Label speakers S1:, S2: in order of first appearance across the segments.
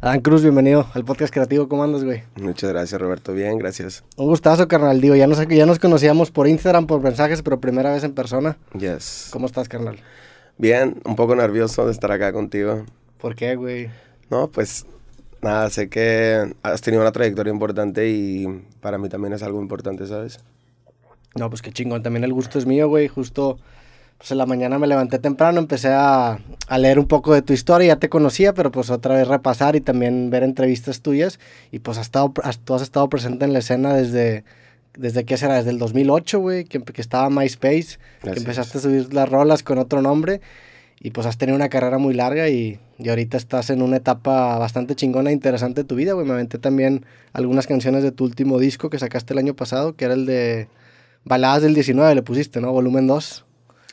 S1: Adán Cruz, bienvenido al podcast creativo. ¿Cómo andas, güey?
S2: Muchas gracias, Roberto. Bien, gracias.
S1: Un gustazo, carnal. Digo, ya nos, ya nos conocíamos por Instagram, por mensajes, pero primera vez en persona. Yes. ¿Cómo estás, carnal?
S2: Bien, un poco nervioso de estar acá contigo.
S1: ¿Por qué, güey?
S2: No, pues nada, sé que has tenido una trayectoria importante y para mí también es algo
S1: importante, ¿sabes? No, pues qué chingón. También el gusto es mío, güey. Justo pues en la mañana me levanté temprano, empecé a, a, leer un poco de tu historia, ya te conocía, pero pues otra vez repasar y también ver entrevistas tuyas. Y pues has estado, has, tú has estado presente en la escena desde, desde ¿qué será? Desde el 2008, güey, que, que, estaba MySpace, que empezaste a subir las rolas con otro nombre. Y pues has tenido una carrera muy larga y, y ahorita estás en una etapa bastante chingona e interesante de tu vida, güey. Me aventé también algunas canciones de tu último disco que sacaste el año pasado, que era el de Baladas del 19, le pusiste, ¿no? Volumen 2.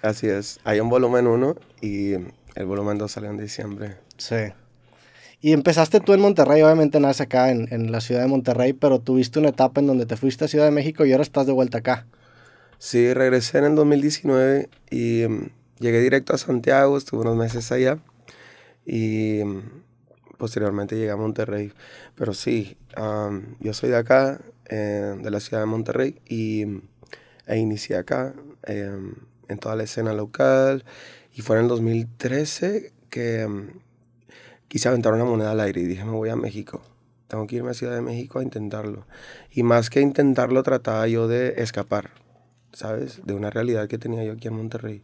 S2: Así es. Hay un volumen 1 y el volumen 2 salió en diciembre.
S1: Sí. Y empezaste tú en Monterrey, obviamente nace acá en, la ciudad de Monterrey, pero tuviste una etapa en donde te fuiste a Ciudad de México y ahora estás de vuelta acá.
S2: Sí, regresé en el 2019 y mm, llegué directo a Santiago, estuve unos meses allá y mm, posteriormente llegué a Monterrey. Pero sí, yo soy de acá, eh, de la ciudad de Monterrey y, mm, e inicié acá. Em, en toda la escena local. Y fue en el 2013 que mm, quise aventar una moneda al aire y dije, me voy a México. Tengo que irme a Ciudad de México a intentarlo. Y más que intentarlo, trataba yo de escapar, ¿sabes? De una realidad que tenía yo aquí en Monterrey.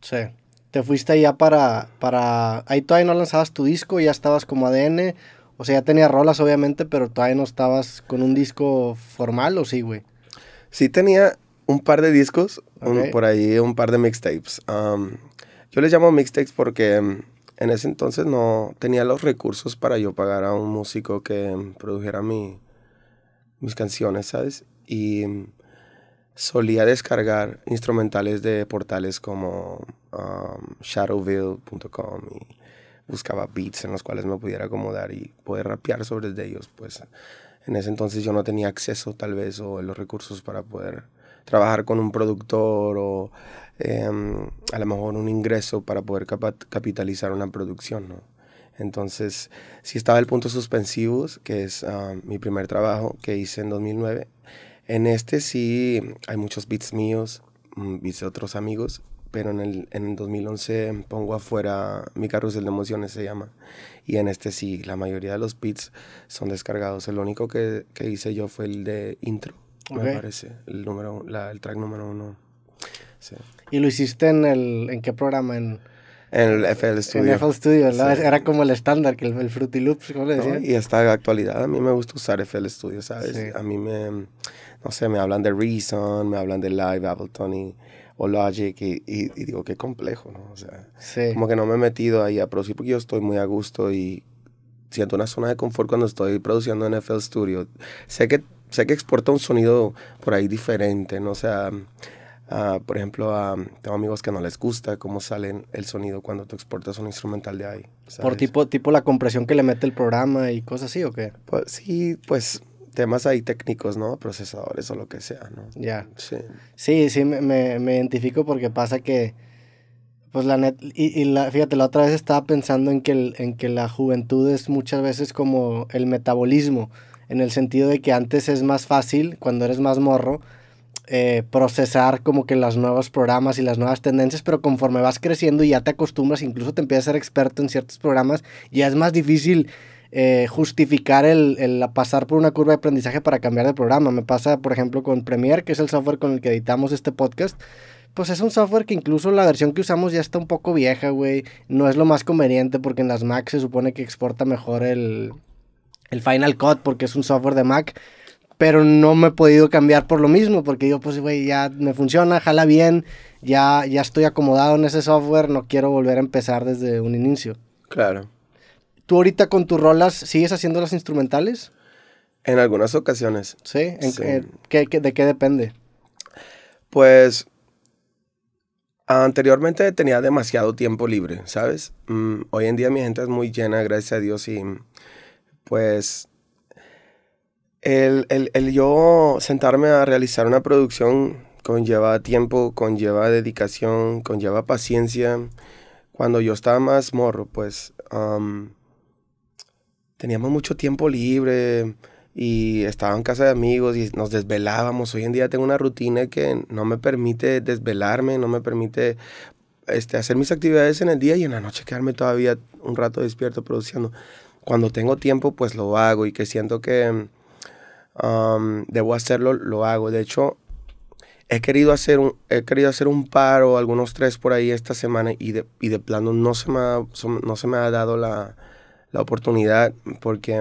S1: Sí. Te fuiste ya para, para... Ahí todavía no lanzabas tu disco, ya estabas como ADN. O sea, ya tenía rolas, obviamente, pero todavía no estabas con un disco formal,
S2: ¿o sí, güey? Sí tenía un par de discos, por ahí un par de mixtapes. yo les llamo mixtapes porque em, en ese entonces no tenía los recursos para yo pagar a un músico que produjera mis canciones, ¿sabes? Y em, solía descargar instrumentales de portales como shadowville.com y buscaba beats en los cuales me pudiera acomodar y poder rapear sobre ellos, pues en ese entonces yo no tenía acceso tal vez o los recursos para poder trabajar con un productor o em, a lo mejor un ingreso para poder capitalizar una producción, ¿no? Entonces, si estaba el punto suspensivos, que es ah, mi primer trabajo que hice en 2009. En este sí hay muchos beats míos, mm, beats de otros amigos, pero en el, 2011 pongo afuera mi carrusel de emociones, se llama. Y en este sí, la mayoría de los beats son descargados. El único que hice yo fue el de intro, me parece, el, número, la, el track número uno. Sí.
S1: ¿Y lo hiciste en, el, en qué programa? En,
S2: en el FL Studio. En FL Studio, Era
S1: como el estándar, que el, Fruity Loops, ¿cómo le decía y
S2: hasta la actualidad, a mí me gusta usar FL Studio, ¿sabes? A mí me, no sé, me hablan de Reason, me hablan de Live, Ableton y, o Logic, y, y, digo, qué complejo, ¿no? O sea, como que no me he metido ahí a producir porque yo estoy muy a gusto y siento una zona de confort cuando estoy produciendo en FL Studio. Sé que sé que exporta un sonido por ahí diferente, ¿no? O sea, ah, por ejemplo, ah, tengo amigos que no les gusta cómo sale el sonido cuando tú exportas un instrumental de ahí. Por
S1: tipo, tipo la compresión que le mete el programa y cosas así, ¿o qué?
S2: Pues, sí, pues temas ahí técnicos, ¿no? Procesadores o lo que sea, ¿no?
S1: Ya. Sí. Sí, me, identifico porque pasa que, pues la net, y, la, fíjate, la otra vez estaba pensando en que, en que la juventud es muchas veces como el metabolismo en el sentido de que antes es más fácil, cuando eres más morro, eh, procesar como que los nuevos programas y las nuevas tendencias, pero conforme vas creciendo y ya te acostumbras, incluso te empiezas a ser experto en ciertos programas, ya es más difícil eh, justificar el, el, pasar por una curva de aprendizaje para cambiar de programa. Me pasa, por ejemplo, con Premiere, que es el software con el que editamos este podcast. Pues es un software que incluso la versión que usamos ya está un poco vieja, güey. No es lo más conveniente porque en las Mac se supone que exporta mejor el, el Final Cut porque es un software de Mac, pero no me he podido cambiar por lo mismo, porque yo pues, güey, ya me funciona, jala bien, ya, ya estoy acomodado en ese software, no quiero volver a empezar desde un inicio. Claro. ¿Tú ahorita con tus rolas sigues haciendo las instrumentales? En algunas ocasiones. ¿Sí? de qué depende? Pues
S2: anteriormente tenía demasiado tiempo libre, ¿sabes? Mm, hoy en día mi gente es muy llena, gracias a Dios, y pues el, el, el, yo sentarme a realizar una producción conlleva tiempo, conlleva dedicación, conlleva paciencia. Cuando yo estaba más morro, pues teníamos mucho tiempo libre y estaba en casa de amigos y nos desvelábamos. Hoy en día tengo una rutina que no me permite desvelarme, no me permite este, hacer mis actividades en el día y en la noche quedarme todavía un rato despierto produciendo cuando tengo tiempo, pues lo hago y que siento que debo hacerlo, lo hago. De hecho, he querido hacer un, he querido hacer un par o algunos tres por ahí esta semana y de, y de plano no se me ha, no se me ha dado la, la oportunidad porque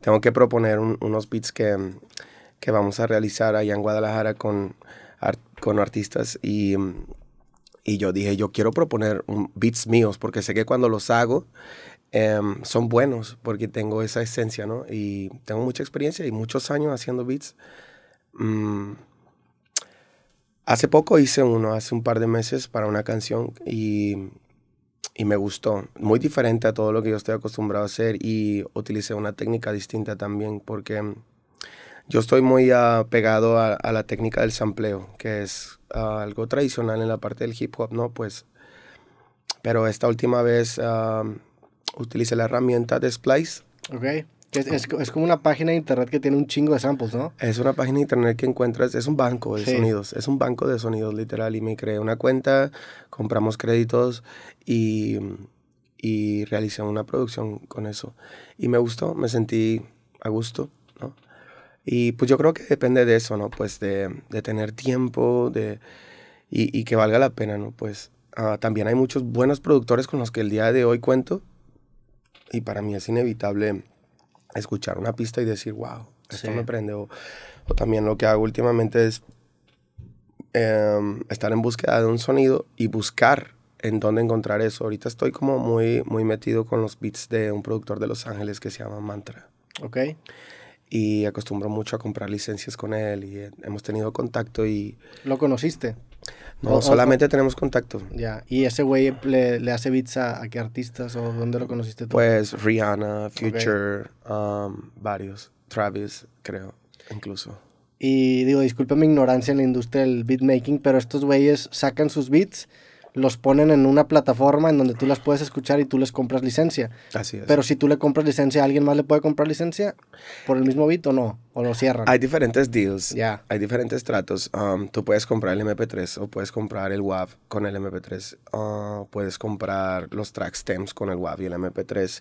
S2: tengo que proponer unos beats que, que, vamos a realizar allá en Guadalajara con, con artistas y y yo dije, yo quiero proponer beats míos porque sé que cuando los hago Em, son buenos porque tengo esa esencia, ¿no? Y tengo mucha experiencia y muchos años haciendo beats. Mm, hace poco hice uno, hace un par de meses para una canción y, y me gustó. Muy diferente a todo lo que yo estoy acostumbrado a hacer y utilicé una técnica distinta también porque yo estoy muy apegado pegado a, la técnica del sampleo, que es ah, algo tradicional en la parte del hip hop, ¿no? Pues, pero esta última vez ah, utilicé la herramienta de Splice.
S1: Ok. Es, es, como una página de internet que tiene un chingo de samples, ¿no?
S2: Es una página de internet que encuentras, es un banco de sonidos, es un banco de sonidos literal. Y me creé una cuenta, compramos créditos y, y realicé una producción con eso. Y me gustó, me sentí a gusto, ¿no? Y pues yo creo que depende de eso, ¿no? Pues de, de tener tiempo de, y, y, que valga la pena, ¿no? Pues ah, también hay muchos buenos productores con los que el día de hoy cuento y para mí es inevitable escuchar una pista y decir, wow, esto me prende. O, también lo que hago últimamente es em, estar en búsqueda de un sonido y buscar en dónde encontrar eso. Ahorita estoy como muy, muy metido con los beats de un productor de Los Ángeles que se llama Mantra. Ok. Y acostumbro mucho a comprar licencias con él y hemos tenido contacto y...
S1: ¿Lo conociste? No, solamente tenemos contacto. Ya, ¿y ese güey le, hace beats a, qué artistas o dónde lo conociste tú? Pues
S2: Rihanna, Future, um, varios, Travis, creo, incluso.
S1: Y digo, disculpe mi ignorancia en la industria del beatmaking, pero estos güeyes sacan sus beats los ponen en una plataforma en donde tú las puedes escuchar y tú les compras licencia. Así es. Pero si tú le compras licencia, ¿alguien más le puede comprar licencia por el mismo bit o no? ¿O lo cierran? Hay
S2: diferentes deals. Ya. Hay diferentes tratos. Um, tú puedes comprar el MP3 o puedes comprar el WAV con el MP3. Uh, puedes comprar los track stems con el WAV y el MP3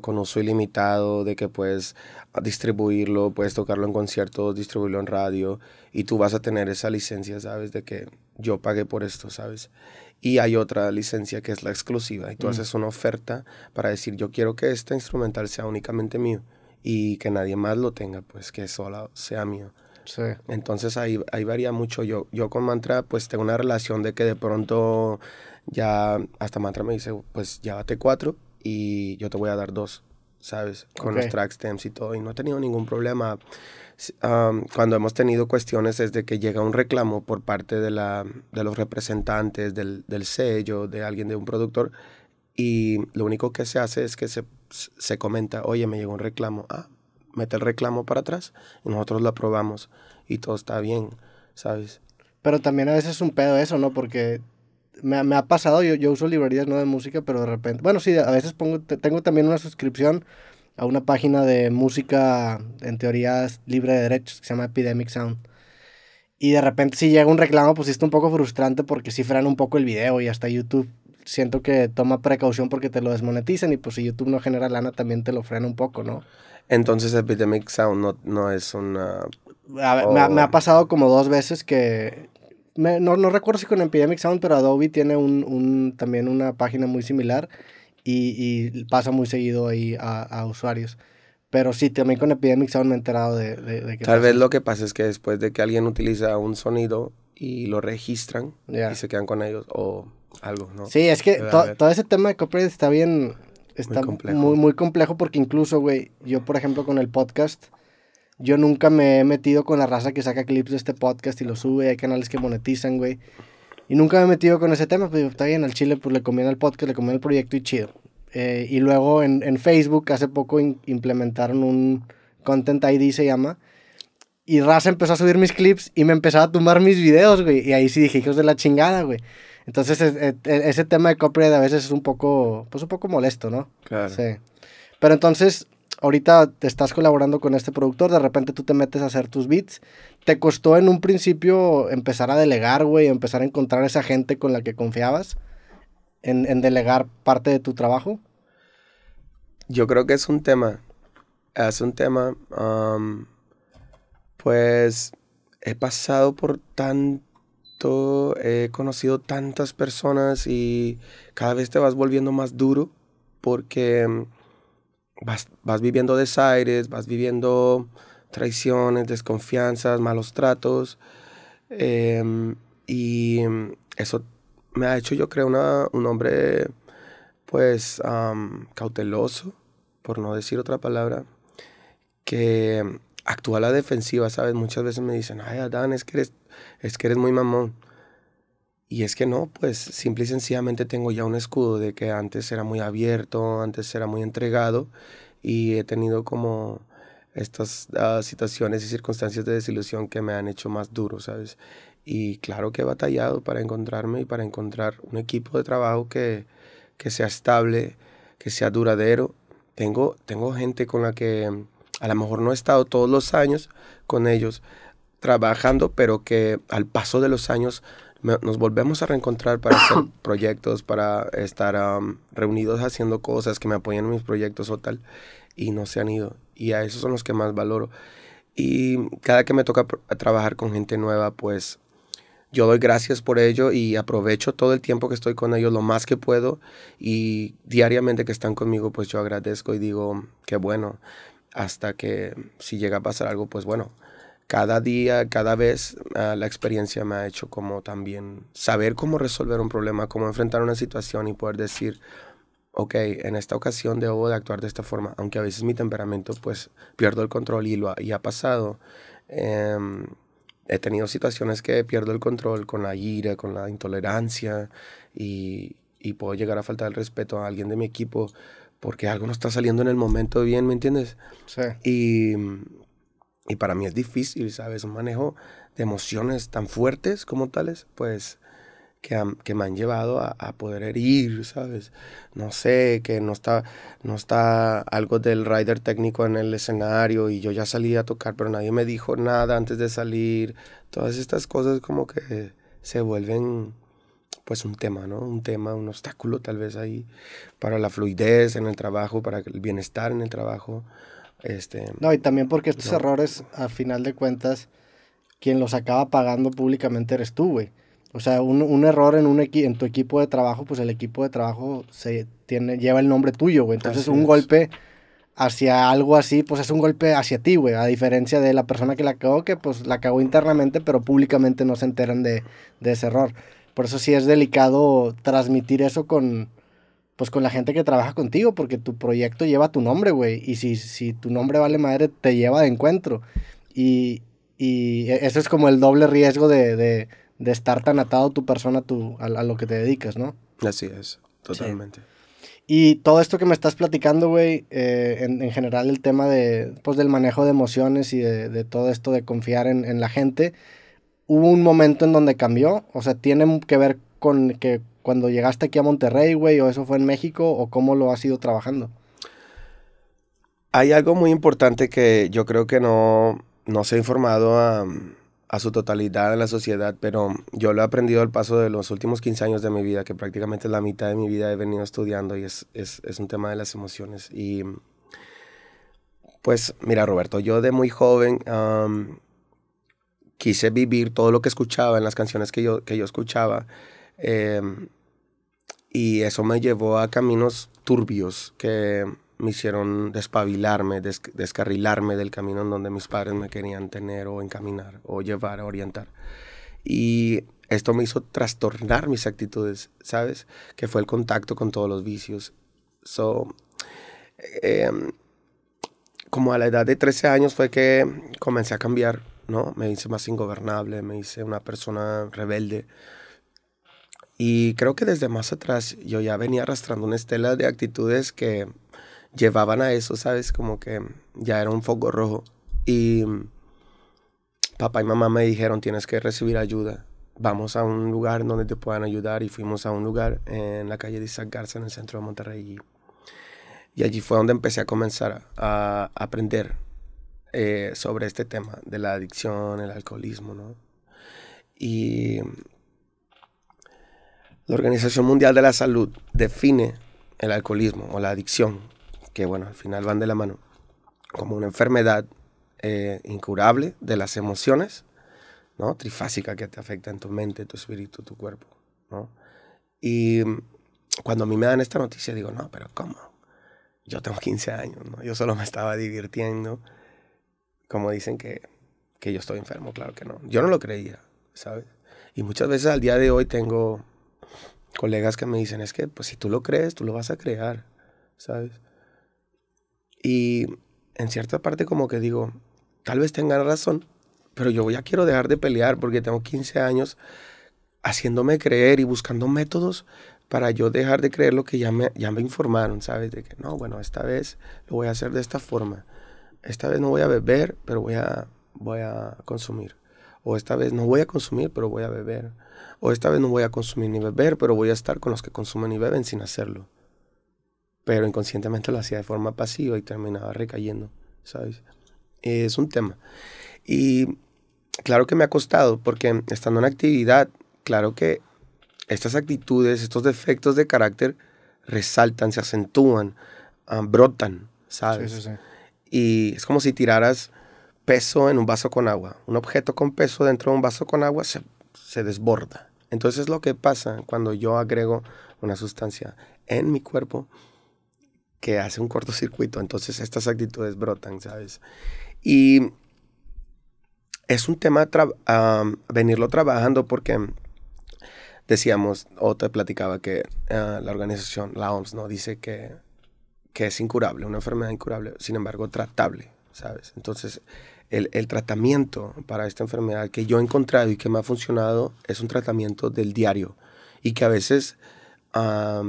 S2: con uso ilimitado, de que puedes distribuirlo, puedes tocarlo en conciertos, distribuirlo en radio, y tú vas a tener esa licencia, ¿sabes? De que yo pagué por esto, ¿sabes? Y hay otra licencia que es la exclusiva, y tú mm. haces una oferta para decir, yo quiero que este instrumental sea únicamente mío y que nadie más lo tenga, pues que solo sea mío. Sí. Entonces ahí, ahí varía mucho. Yo, yo con Mantra pues tengo una relación de que de pronto ya hasta Mantra me dice, pues llévate cuatro y yo te voy a dar dos, ¿sabes? Con los track stems y todo. Y no he tenido ningún problema. cuando hemos tenido cuestiones es de que llega un reclamo por parte de, la, de los representantes del, del, sello, de alguien, de un productor, y lo único que se hace es que se, se comenta, oye, me llegó un reclamo, ah, mete el reclamo para atrás y nosotros lo aprobamos y todo está bien, ¿sabes?
S1: Pero también a veces es un pedo eso, ¿no? Porque me, ha pasado, yo, uso librerías no de música, pero de repente, bueno, sí, a veces pongo, tengo también una suscripción a una página de música, en teoría libre de derechos, que se llama Epidemic Sound. Y de repente si llega un reclamo, pues sí está un poco frustrante porque cifran un poco el video y hasta YouTube siento que toma precaución porque te lo desmonetizan y pues si YouTube no genera lana también te lo frena un poco, ¿no?
S2: Entonces Epidemic Sound no, no es una... me,
S1: ha pasado como dos veces que, no, no, recuerdo si con Epidemic Sound, pero Adobe tiene un, también una página muy similar y, y pasa muy seguido ahí a, usuarios. Pero sí, también con Epidemic Sound me he enterado de, que... Tal vez
S2: lo que pasa es que después de que alguien utiliza un sonido y lo registran y se quedan con ellos o algo, ¿no? Sí, es que
S1: todo ese tema de copyright está bien... Está muy complejo. Muy, muy complejo porque incluso, güey, yo por ejemplo con el podcast yo nunca me he metido con la raza que saca clips de este podcast y lo sube. Hay canales que monetizan, güey. Y nunca me he metido con ese tema. Pues está bien, al chile pues le conviene al podcast, le conviene al proyecto y chido. Eh, y luego en, Facebook hace poco implementaron un Content ID, se llama. Y Raza empezó a subir mis clips y me empezaba a tumbar mis videos, güey. Y ahí sí dije, hijos de la chingada, güey. Entonces, e, ese tema de copyright a veces es un poco, pues un poco molesto, ¿no? Claro. Sí. Pero entonces, ahorita te estás colaborando con este productor, de repente tú te metes a hacer tus beats. ¿Te costó en un principio empezar a delegar, güey, empezar a encontrar esa gente con la que confiabas en, delegar parte de tu trabajo?
S2: Yo creo que es un tema, es un tema, pues he pasado por tanto, he conocido tantas personas y cada vez te vas volviendo más duro porque vas, viviendo desaires, vas viviendo traiciones, desconfianzas, malos tratos. Em, y eso me ha hecho, yo creo, una, un hombre, pues, cauteloso, por no decir otra palabra, que actúa a la defensiva, ¿sabes? Muchas veces me dicen, ay, Adán, es que eres, es que eres muy mamón. Y es que no, pues simple y sencillamente tengo ya un escudo de que antes era muy abierto, antes era muy entregado y he tenido como estas ah, situaciones y circunstancias de desilusión que me han hecho más duro, ¿sabes? Y claro que he batallado para encontrarme y para encontrar un equipo de trabajo que, sea estable, que sea duradero. Tengo, tengo gente con la que a lo mejor no he estado todos los años con ellos trabajando, pero que al paso de los años nos volvemos a reencontrar para hacer proyectos, para estar reunidos haciendo cosas que me apoyen en mis proyectos o tal, y no se han ido. Y a esos son los que más valoro. Y cada que me toca trabajar con gente nueva, pues yo doy gracias por ello y aprovecho todo el tiempo que estoy con ellos lo más que puedo. Y diariamente que están conmigo, pues yo agradezco y digo, qué bueno. Hasta que si llega a pasar algo, pues bueno, cada día, cada vez ah, la experiencia me ha hecho como también saber cómo resolver un problema, cómo enfrentar una situación y poder decir, ok, en esta ocasión debo de actuar de esta forma, aunque a veces mi temperamento pues pierdo el control y, lo ha, y ha pasado. Em, he tenido situaciones que pierdo el control con la ira, con la intolerancia y, y puedo llegar a faltar el respeto a alguien de mi equipo porque algo no está saliendo en el momento bien, ¿me entiendes? Sí. Y y para mí es difícil, ¿sabes? Un manejo de emociones tan fuertes como tales, pues que, que me han llevado a, a, poder herir, ¿sabes? No sé, que no está, no está algo del rider técnico en el escenario y yo ya salí a tocar, pero nadie me dijo nada antes de salir. Todas estas cosas como que se vuelven pues un tema, ¿no? Un tema, un obstáculo tal vez ahí para la fluidez en el trabajo, para el bienestar en el trabajo. Este,
S1: no, y también porque estos errores, a final de cuentas, quien los acaba pagando públicamente eres tú, güey. O sea, un, error en, un en tu equipo de trabajo, pues el equipo de trabajo se tiene, lleva el nombre tuyo, güey. Entonces, un golpe hacia algo así, pues es un golpe hacia ti, güey. A diferencia de la persona que la cagó, que pues la cagó internamente, pero públicamente no se enteran de, de ese error. Por eso sí es delicado transmitir eso con, pues con la gente que trabaja contigo, porque tu proyecto lleva tu nombre, güey. Y si, si tu nombre vale madre, te lleva de encuentro. Y, y e, ese es como el doble riesgo de, estar tan atado tu persona tu, a, lo que te dedicas, ¿no?
S2: Así es, totalmente.
S1: Y todo esto que me estás platicando, güey, eh, en, general el tema de, pues, del manejo de emociones y de, todo esto de confiar en, en la gente, hubo un momento en donde cambió, o sea, tiene que ver con que cuando llegaste aquí a Monterrey, güey, o eso fue en México, o cómo lo has ido trabajando?
S2: Hay algo muy importante que yo creo que no, no se ha informado a, su totalidad en la sociedad, pero yo lo he aprendido al paso de los últimos 15 años de mi vida, que prácticamente la mitad de mi vida he venido estudiando y es, un tema de las emociones. Y pues mira, Roberto, yo de muy joven quise vivir todo lo que escuchaba en las canciones que yo, que yo escuchaba. Em, y eso me llevó a caminos turbios que me hicieron despabilarme, descarrilarme del camino en donde mis padres me querían tener o encaminar o llevar, orientar. Y esto me hizo trastornar mis actitudes, ¿sabes? Que fue el contacto con todos los vicios. So, em, como a la edad de 13 años fue que comencé a cambiar, ¿no? Me hice más ingobernable, me hice una persona rebelde. Y creo que desde más atrás yo ya venía arrastrando una estela de actitudes que llevaban a eso, ¿sabes? Como que ya era un foco rojo. Y papá y mamá me dijeron, tienes que recibir ayuda. Vamos a un lugar donde te puedan ayudar. Y fuimos a un lugar en la calle de Isaac Garza, en el centro de Monterrey. Y allí fue donde empecé a comenzar a, aprender eh, sobre este tema de la adicción, el alcoholismo, ¿no? Y la Organización Mundial de la Salud define el alcoholismo o la adicción, que bueno, al final van de la mano, como una enfermedad eh, incurable de las emociones, ¿no? Trifásica que te afecta en tu mente, tu espíritu, tu cuerpo, ¿no? Y mm, cuando a mí me dan esta noticia, digo, no, pero ¿cómo? Yo tengo 15 años, ¿no? Yo solo me estaba divirtiendo. Como dicen que, que yo estoy enfermo, claro que no. Yo no lo creía, ¿sabes? Y muchas veces al día de hoy tengo colegas que me dicen, es que pues si tú lo crees, tú lo vas a crear, ¿sabes? Y en cierta parte como que digo, tal vez tengan razón, pero yo ya quiero dejar de pelear porque tengo 15 años haciéndome creer y buscando métodos para yo dejar de creer lo que ya me, ya me informaron, ¿sabes? De que no, bueno, esta vez lo voy a hacer de esta forma. Esta vez no voy a beber, pero voy a, voy a consumir. O esta vez no voy a consumir, pero voy a beber o esta vez no voy a consumir ni beber, pero voy a estar con los que consumen y beben sin hacerlo. Pero inconscientemente lo hacía de forma pasiva y terminaba recayendo, ¿sabes? Es un tema. Y claro que me ha costado, porque estando en actividad, claro que estas actitudes, estos defectos de carácter resaltan, se acentúan, ah, brotan, ¿sabes? Y es como si tiraras peso en un vaso con agua. Un objeto con peso dentro de un vaso con agua se se desborda. Entonces lo que pasa cuando yo agrego una sustancia en mi cuerpo que hace un cortocircuito. Entonces estas actitudes brotan, ¿sabes? Y es un tema a venirlo trabajando porque decíamos, o te platicaba que ah, la organización, la OMS, ¿no? Dice que, que es incurable, una enfermedad incurable, sin embargo tratable, ¿sabes? Entonces el, tratamiento para esta enfermedad que yo he encontrado y que me ha funcionado es un tratamiento del diario y que a veces, a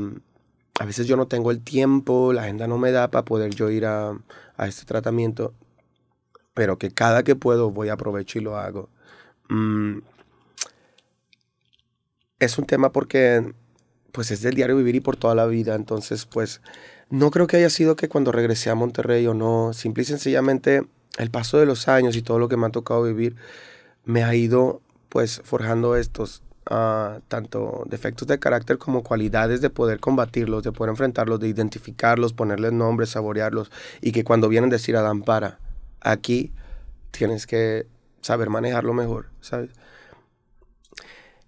S2: veces yo no tengo el tiempo, la agenda no me da para poder yo ir a, este tratamiento, pero que cada que puedo voy a aprovecho y lo hago. Mm, es un tema porque pues es del diario vivir y por toda la vida, entonces pues no creo que haya sido que cuando regresé a Monterrey o no, simple y sencillamente el paso de los años y todo lo que me ha tocado vivir me ha ido pues forjando estos ah, tanto defectos de carácter como cualidades de poder combatirlos, de poder enfrentarlos, de identificarlos, ponerles nombres, saborearlos y que cuando vienen decir Adán para aquí tienes que saber manejarlo mejor, ¿sabes?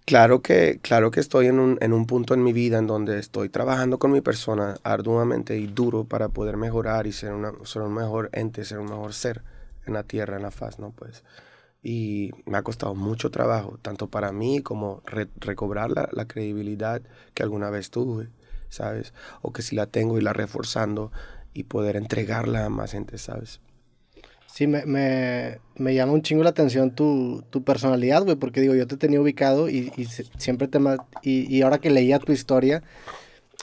S2: Claro que, claro que estoy en un, punto en mi vida en donde estoy trabajando con mi persona arduamente y duro para poder mejorar y ser, una, ser un mejor ente, ser un mejor ser en la tierra, en la faz, ¿no? Pues, y me ha costado mucho trabajo, tanto para mí como recobrar la, la, credibilidad que alguna vez tuve, ¿sabes? O que si la tengo, y la reforzando y poder entregarla a más gente, ¿sabes?
S1: Sí, me, me, me llama un chingo la atención tu, tu personalidad, güey, porque digo, yo te tenía ubicado y, y siempre te... Y, y ahora que leía tu historia,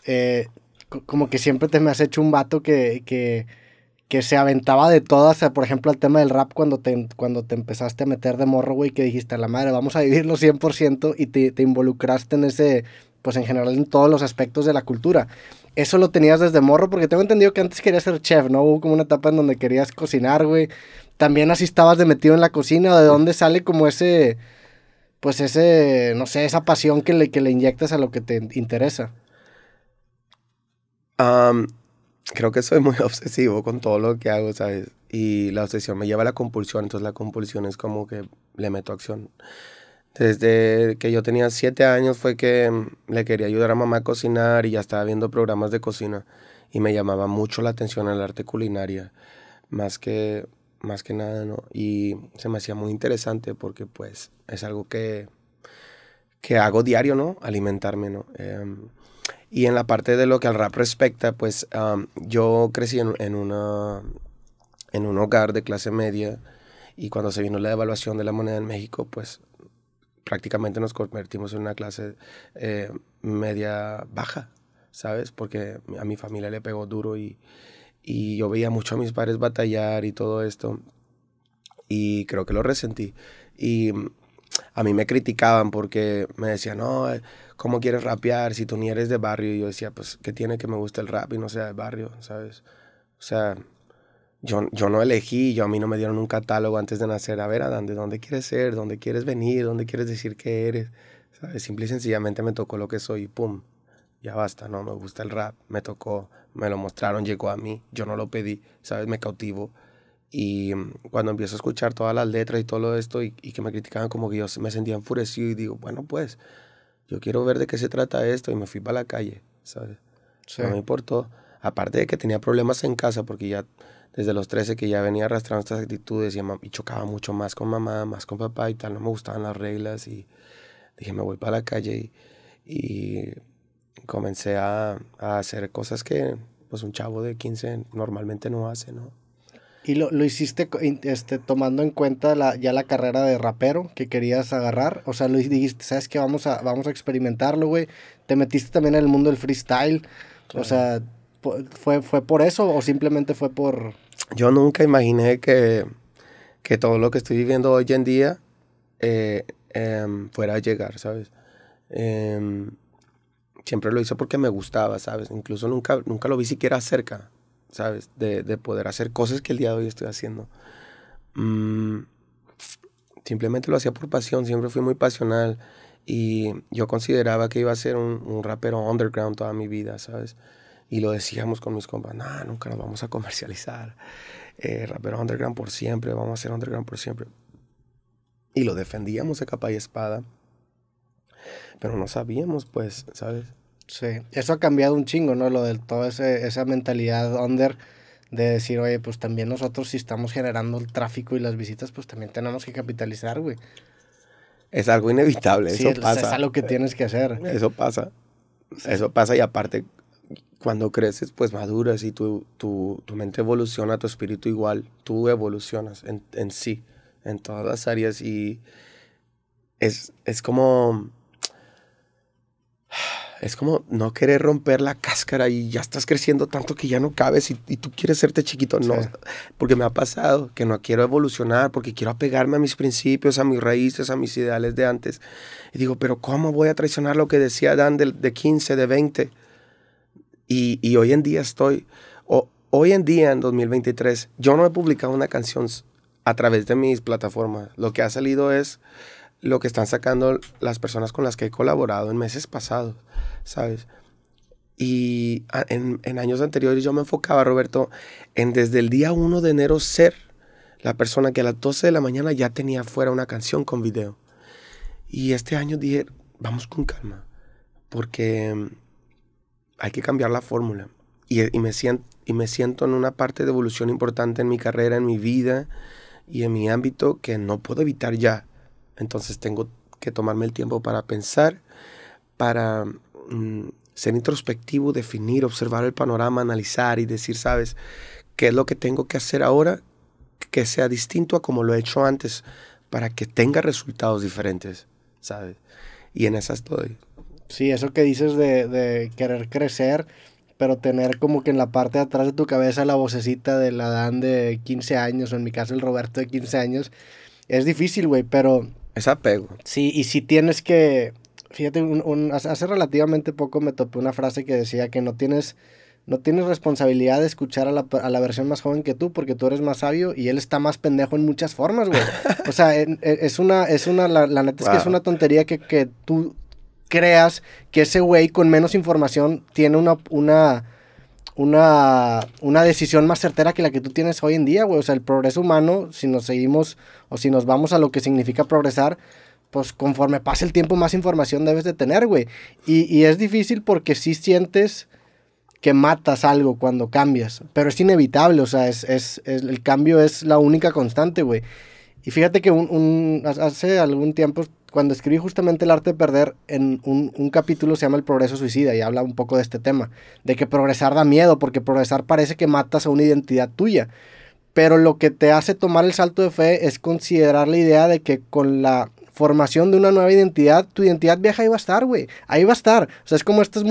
S1: eh, como que siempre te me has hecho un vato que, que que se aventaba de todas, sea, por ejemplo, el tema del rap cuando te, cuando te empezaste a meter de morro, güey, que dijiste, a la madre, vamos a vivirlo 100% y te, involucraste en ese, pues en general en todos los aspectos de la cultura. Eso lo tenías desde morro, porque tengo entendido que antes querías ser chef, ¿no? Hubo como una etapa en donde querías cocinar, güey. También así estabas de metido en la cocina, ¿de dónde sale como ese, pues ese, no sé, esa pasión que le, que le inyectas a lo que te interesa?
S2: Um, creo que soy muy obsesivo con todo lo que hago, ¿sabes? Y la obsesión me lleva a la compulsión, entonces la compulsión es como que le meto acción. Desde que yo tenía siete años fue que mm, le quería ayudar a mamá a cocinar y ya estaba viendo programas de cocina y me llamaba mucho la atención el arte culinaria, más que, más que nada, ¿no? Y se me hacía muy interesante porque pues es algo que, que hago diario, ¿no? Alimentarme, ¿no? Em, y en la parte de lo que al rap respecta, pues yo crecí en, una, en un hogar de clase media y cuando se vino la devaluación de la moneda en México, pues prácticamente nos convertimos en una clase eh, media baja, ¿sabes? Porque a mi familia le pegó duro y, y yo veía mucho a mis padres batallar y todo esto y creo que lo resentí. Y a mí me criticaban porque me decían, no, cómo quieres rapear, si tú ni eres de barrio. Y yo decía, pues, ¿qué tiene que me guste el rap y no sea de barrio, sabes? O sea, yo, yo no elegí, yo a mí no me dieron un catálogo antes de nacer. A ver, a ¿de dónde quieres ser? ¿Dónde quieres venir? ¿Dónde quieres decir que eres? ¿Sabes? Simple y sencillamente me tocó lo que soy y pum, ya basta, no, me gusta el rap, me tocó, me lo mostraron, llegó a mí, yo no lo pedí, ¿sabes? Me cautivo. Y mm, cuando empiezo a escuchar todas las letras y todo esto y, y que me criticaban como que yo me sentía enfurecido y digo, bueno, pues, yo quiero ver de qué se trata esto y me fui para la calle, ¿sabes? No me importó. Aparte de que tenía problemas en casa porque ya desde los 13 que ya venía arrastrando estas actitudes y, chocaba mucho más con mamá, más con papá y tal, no me gustaban las reglas y dije me voy para la calle y, comencé a, a hacer cosas que pues un chavo de 15 normalmente no
S1: hace, ¿no? Y lo, lo hiciste este, tomando en cuenta la, ya la carrera de rapero que querías agarrar. O sea, lo dijiste, ¿sabes qué? Vamos a, vamos a experimentarlo, güey. Te metiste también en el mundo del freestyle. O sea, ¿fue, ¿fue por eso o simplemente fue por...?
S2: Yo nunca imaginé que, que todo lo que estoy viviendo hoy en día eh, em, fuera a llegar, ¿sabes? Em, siempre lo hice porque me gustaba, ¿sabes? Incluso nunca, nunca lo vi siquiera cerca. ¿sabes? De, poder hacer cosas que el día de hoy estoy haciendo. Mm, simplemente lo hacía por pasión, siempre fui muy pasional y yo consideraba que iba a ser un, rapero underground toda mi vida, ¿sabes? Y lo decíamos con mis compas, no, nunca nos vamos a comercializar, eh, rapero underground por siempre, vamos a ser underground por siempre. Y lo defendíamos a capa y espada, pero no sabíamos, pues, ¿sabes?
S1: Sí, eso ha cambiado un chingo, ¿no? Lo de toda esa mentalidad under de decir, oye, pues también nosotros si estamos generando el tráfico y las visitas, pues también tenemos que capitalizar, güey.
S2: Es algo inevitable, eso es, pasa. Es algo que tienes que hacer. Eso pasa. Eso pasa y aparte, cuando creces, pues maduras y tu, tu, mente evoluciona, tu espíritu igual, tú evolucionas en, en sí, en todas las áreas y es, es como es como no querer romper la cáscara y ya estás creciendo tanto que ya no cabes y, y tú quieres serte chiquito. No, porque me ha pasado que no quiero evolucionar, porque quiero apegarme a mis principios, a mis raíces, a mis ideales de antes. Y digo, pero ¿cómo voy a traicionar lo que decía Dan de, de 15, de 20? Y, hoy en día estoy, hoy en día en 2023, yo no he publicado una canción a través de mis plataformas. Lo que ha salido es lo que están sacando las personas con las que he colaborado en meses pasados, ¿sabes? Y en, años anteriores yo me enfocaba, Roberto, en desde el día 1 de enero ser la persona que a las 12 de la mañana ya tenía fuera una canción con video. Y este año dije, vamos con calma, porque mm, hay que cambiar la fórmula. Eh, me siento, y me siento en una parte de evolución importante en mi carrera, en mi vida y en mi ámbito que no puedo evitar ya. Entonces tengo que tomarme el tiempo para pensar, para mm, ser introspectivo, definir, observar el panorama, analizar y decir, ¿sabes? ¿Qué es lo que tengo que hacer ahora que sea distinto a como lo he hecho antes para que tenga resultados diferentes, ¿sabes? Y en esas estoy.
S1: Sí, eso que dices de, de querer crecer, pero tener como que en la parte de atrás de tu cabeza la vocecita del Adán de 15 años, o en mi caso el Roberto de 15 años, es difícil, güey, pero es apego. Sí, y si tienes que. Fíjate, hace relativamente poco me topé una frase que decía que no tienes, no tienes responsabilidad de escuchar a la, a la versión más joven que tú porque tú eres más sabio y él está más pendejo en muchas formas, güey. o sea, e, es una, es una, la, neta es que es una tontería que, tú creas que ese güey con menos información tiene una, una una, una decisión más certera que la que tú tienes hoy en día, güey. O sea, el progreso humano, si nos seguimos o si nos vamos a lo que significa progresar, pues conforme pasa el tiempo, más información debes de tener, güey. Y, es difícil porque sí sientes que matas algo cuando cambias, pero es inevitable, o sea, es, el cambio es la única constante, güey. Y fíjate que un, hace algún tiempo cuando escribí justamente El arte de perder, en un, capítulo se llama El progreso suicida y habla un poco de este tema, de que progresar da miedo, porque progresar parece que matas a una identidad tuya. Pero lo que te hace tomar el salto de fe es considerar la idea de que con la formación de una nueva identidad, tu identidad vieja ahí va a estar, güey. Ahí va a estar. O sea, es como, estas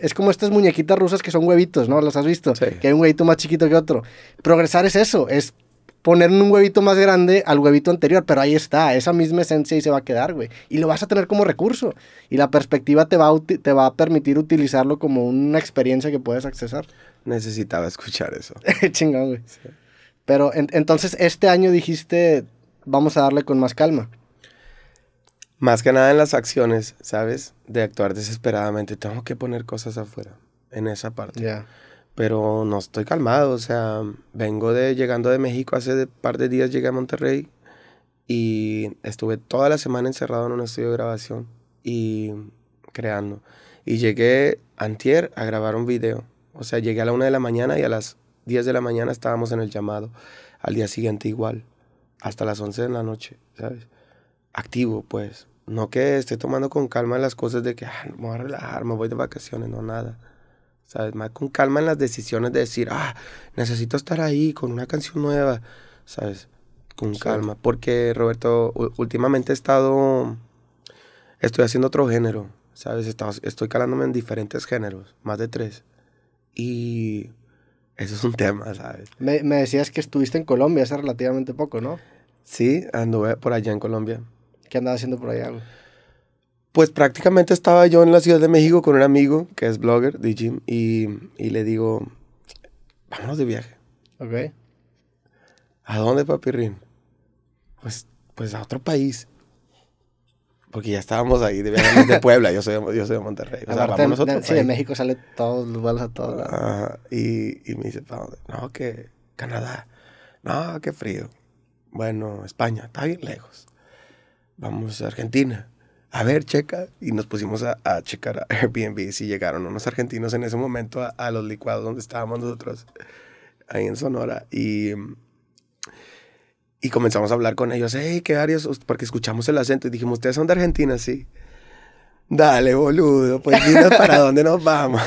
S1: es como estas muñequitas rusas que son huevitos, ¿no? ¿Las has visto? Que hay un huevito más chiquito que otro. Progresar es eso, es Poner un huevito más grande al huevito anterior, pero ahí está, esa misma esencia y se va a quedar, güey. Y lo vas a tener como recurso. Y la perspectiva te va a, te va a permitir utilizarlo como una experiencia que puedes accesar. Necesitaba escuchar eso. Chingón, güey. Pero entonces este año dijiste, vamos a darle con más calma.
S2: Más que nada en las acciones, ¿sabes? De actuar desesperadamente. Tengo que poner cosas afuera, en esa parte. Ya pero no estoy calmado, o sea, vengo de llegando de México hace un par de días llegué a Monterrey y estuve toda la semana encerrado en un estudio de grabación y creando. Y llegué antier a grabar un video. O sea, llegué a la una de la mañana y a las 10 de la mañana estábamos en el llamado. Al día siguiente igual, hasta las 11 de la noche, ¿sabes? Activo, pues. No que esté tomando con calma las cosas de que ah, me voy a relajar, me voy de vacaciones, no nada. ¿sabes? Más con calma en las decisiones de decir, ah, necesito estar ahí con una canción nueva, ¿sabes? Con calma. Porque, Roberto, últimamente he estado, estoy haciendo otro género, ¿sabes? estoy calándome en diferentes géneros, más de tres. Y eso es un tema, ¿sabes?
S1: Me, me decías que estuviste en Colombia hace relativamente poco, ¿no?
S2: Sí, anduve por allá en Colombia.
S1: ¿Qué andaba haciendo por allá?
S2: Pues prácticamente estaba yo en la Ciudad de México con un amigo que es blogger, DJ y, y le digo, vámonos de viaje. Ok. ¿A dónde, papirrín? Pues, pues a otro país. Porque ya estábamos ahí de Puebla, yo soy, de Monterrey. México
S1: sale todos los a todos
S2: Y, me dice, No, que Canadá. No, qué frío. Bueno, España, está bien lejos. Vamos a Argentina a ver, checa. Y nos pusimos a, checar Airbnb si llegaron unos argentinos en ese momento a, los licuados donde estábamos nosotros, ahí en Sonora. Y, y comenzamos a hablar con ellos. Hey, ¿qué áreas? Porque escuchamos el acento y dijimos, ¿ustedes son de Argentina? Sí. Dale, boludo, pues mira para dónde nos vamos.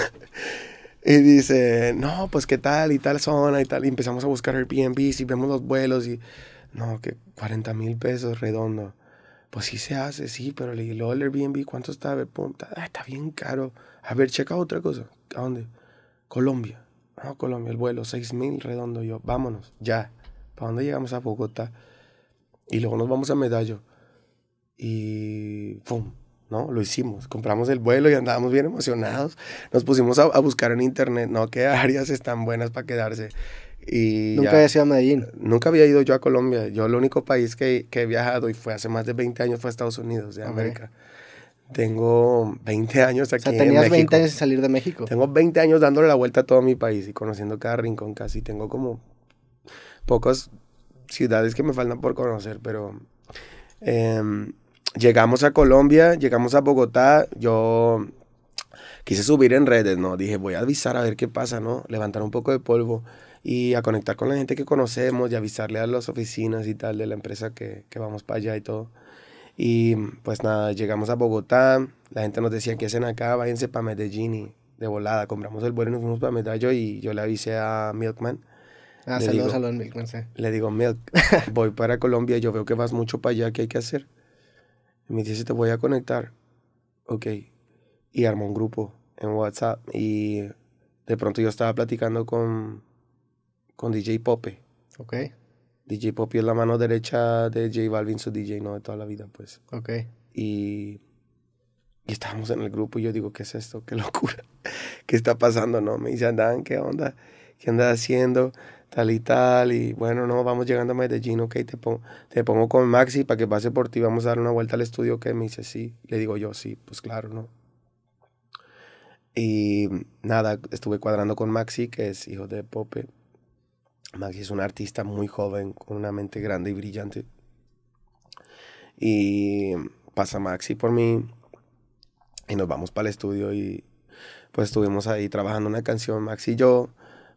S2: Y dice, no, pues qué tal y tal zona y tal. Y empezamos a buscar Airbnb y vemos los vuelos y, no, que 40 mil pesos redondo. Pues sí se hace, sí, pero le luego el Airbnb, ¿cuánto está? ver, pum, está, ah, está bien caro. A ver, checa otra cosa. ¿A dónde? Colombia. no ah, Colombia, el vuelo, mil, redondo yo. Vámonos, ya. ¿Para dónde llegamos a Bogotá? Y luego nos vamos a Medallo. Y ¡pum! ¿No? Lo hicimos. Compramos el vuelo y andábamos bien emocionados. Nos pusimos a buscar en internet, ¿no? ¿Qué áreas están buenas para quedarse? nunca había sido a Medellín. Nunca había ido yo a Colombia. Yo el único país que, he viajado y fue hace más de 20 años fue a Estados Unidos, de América. Tengo 20 años aquí. O sea, tenías 20 años de salir de México. Tengo 20 años dándole la vuelta a todo mi país y conociendo cada rincón casi. Tengo como pocas ciudades que me faltan por conocer, pero em, llegamos a Colombia, llegamos a Bogotá. Yo quise subir en redes, ¿no? Dije, voy a avisar a ver qué pasa, ¿no? Levantar un poco de polvo y a conectar con la gente que conocemos y avisarle a las oficinas y tal de la empresa que, vamos para allá y todo. Y pues nada, llegamos a Bogotá, la gente nos decía, ¿qué hacen acá? Váyanse para Medellín y de volada, compramos el vuelo y nos fuimos para Medallo y yo le avisé a Milkman. Ah, saludos a Milkman, sí. Le digo, Milk, voy para Colombia, yo veo que vas mucho para allá, ¿qué hay que hacer? Y me dice, te voy a conectar. Ok. Y armó un grupo en WhatsApp y de pronto yo estaba platicando con con DJ Pope. Ok. DJ Pope es la mano derecha de J Balvin, su DJ, no de toda la vida, pues. Ok. Y, y estábamos en el grupo y yo digo, ¿qué es esto? ¿Qué locura? ¿Qué está pasando? No, me dice, andan, ¿qué onda? ¿Qué andas haciendo? Tal y tal. Y bueno, no, vamos llegando a Medellín, ok, te, pongo, te pongo con Maxi para que pase por ti, vamos a dar una vuelta al estudio, que me dice, sí. Le digo yo, sí, pues claro, ¿no? Y nada, estuve cuadrando con Maxi, que es hijo de Pope, Maxi es un artista muy joven, con una mente grande y brillante. Y pasa Maxi por mí y nos vamos para el estudio y pues estuvimos ahí trabajando una canción, Maxi y yo.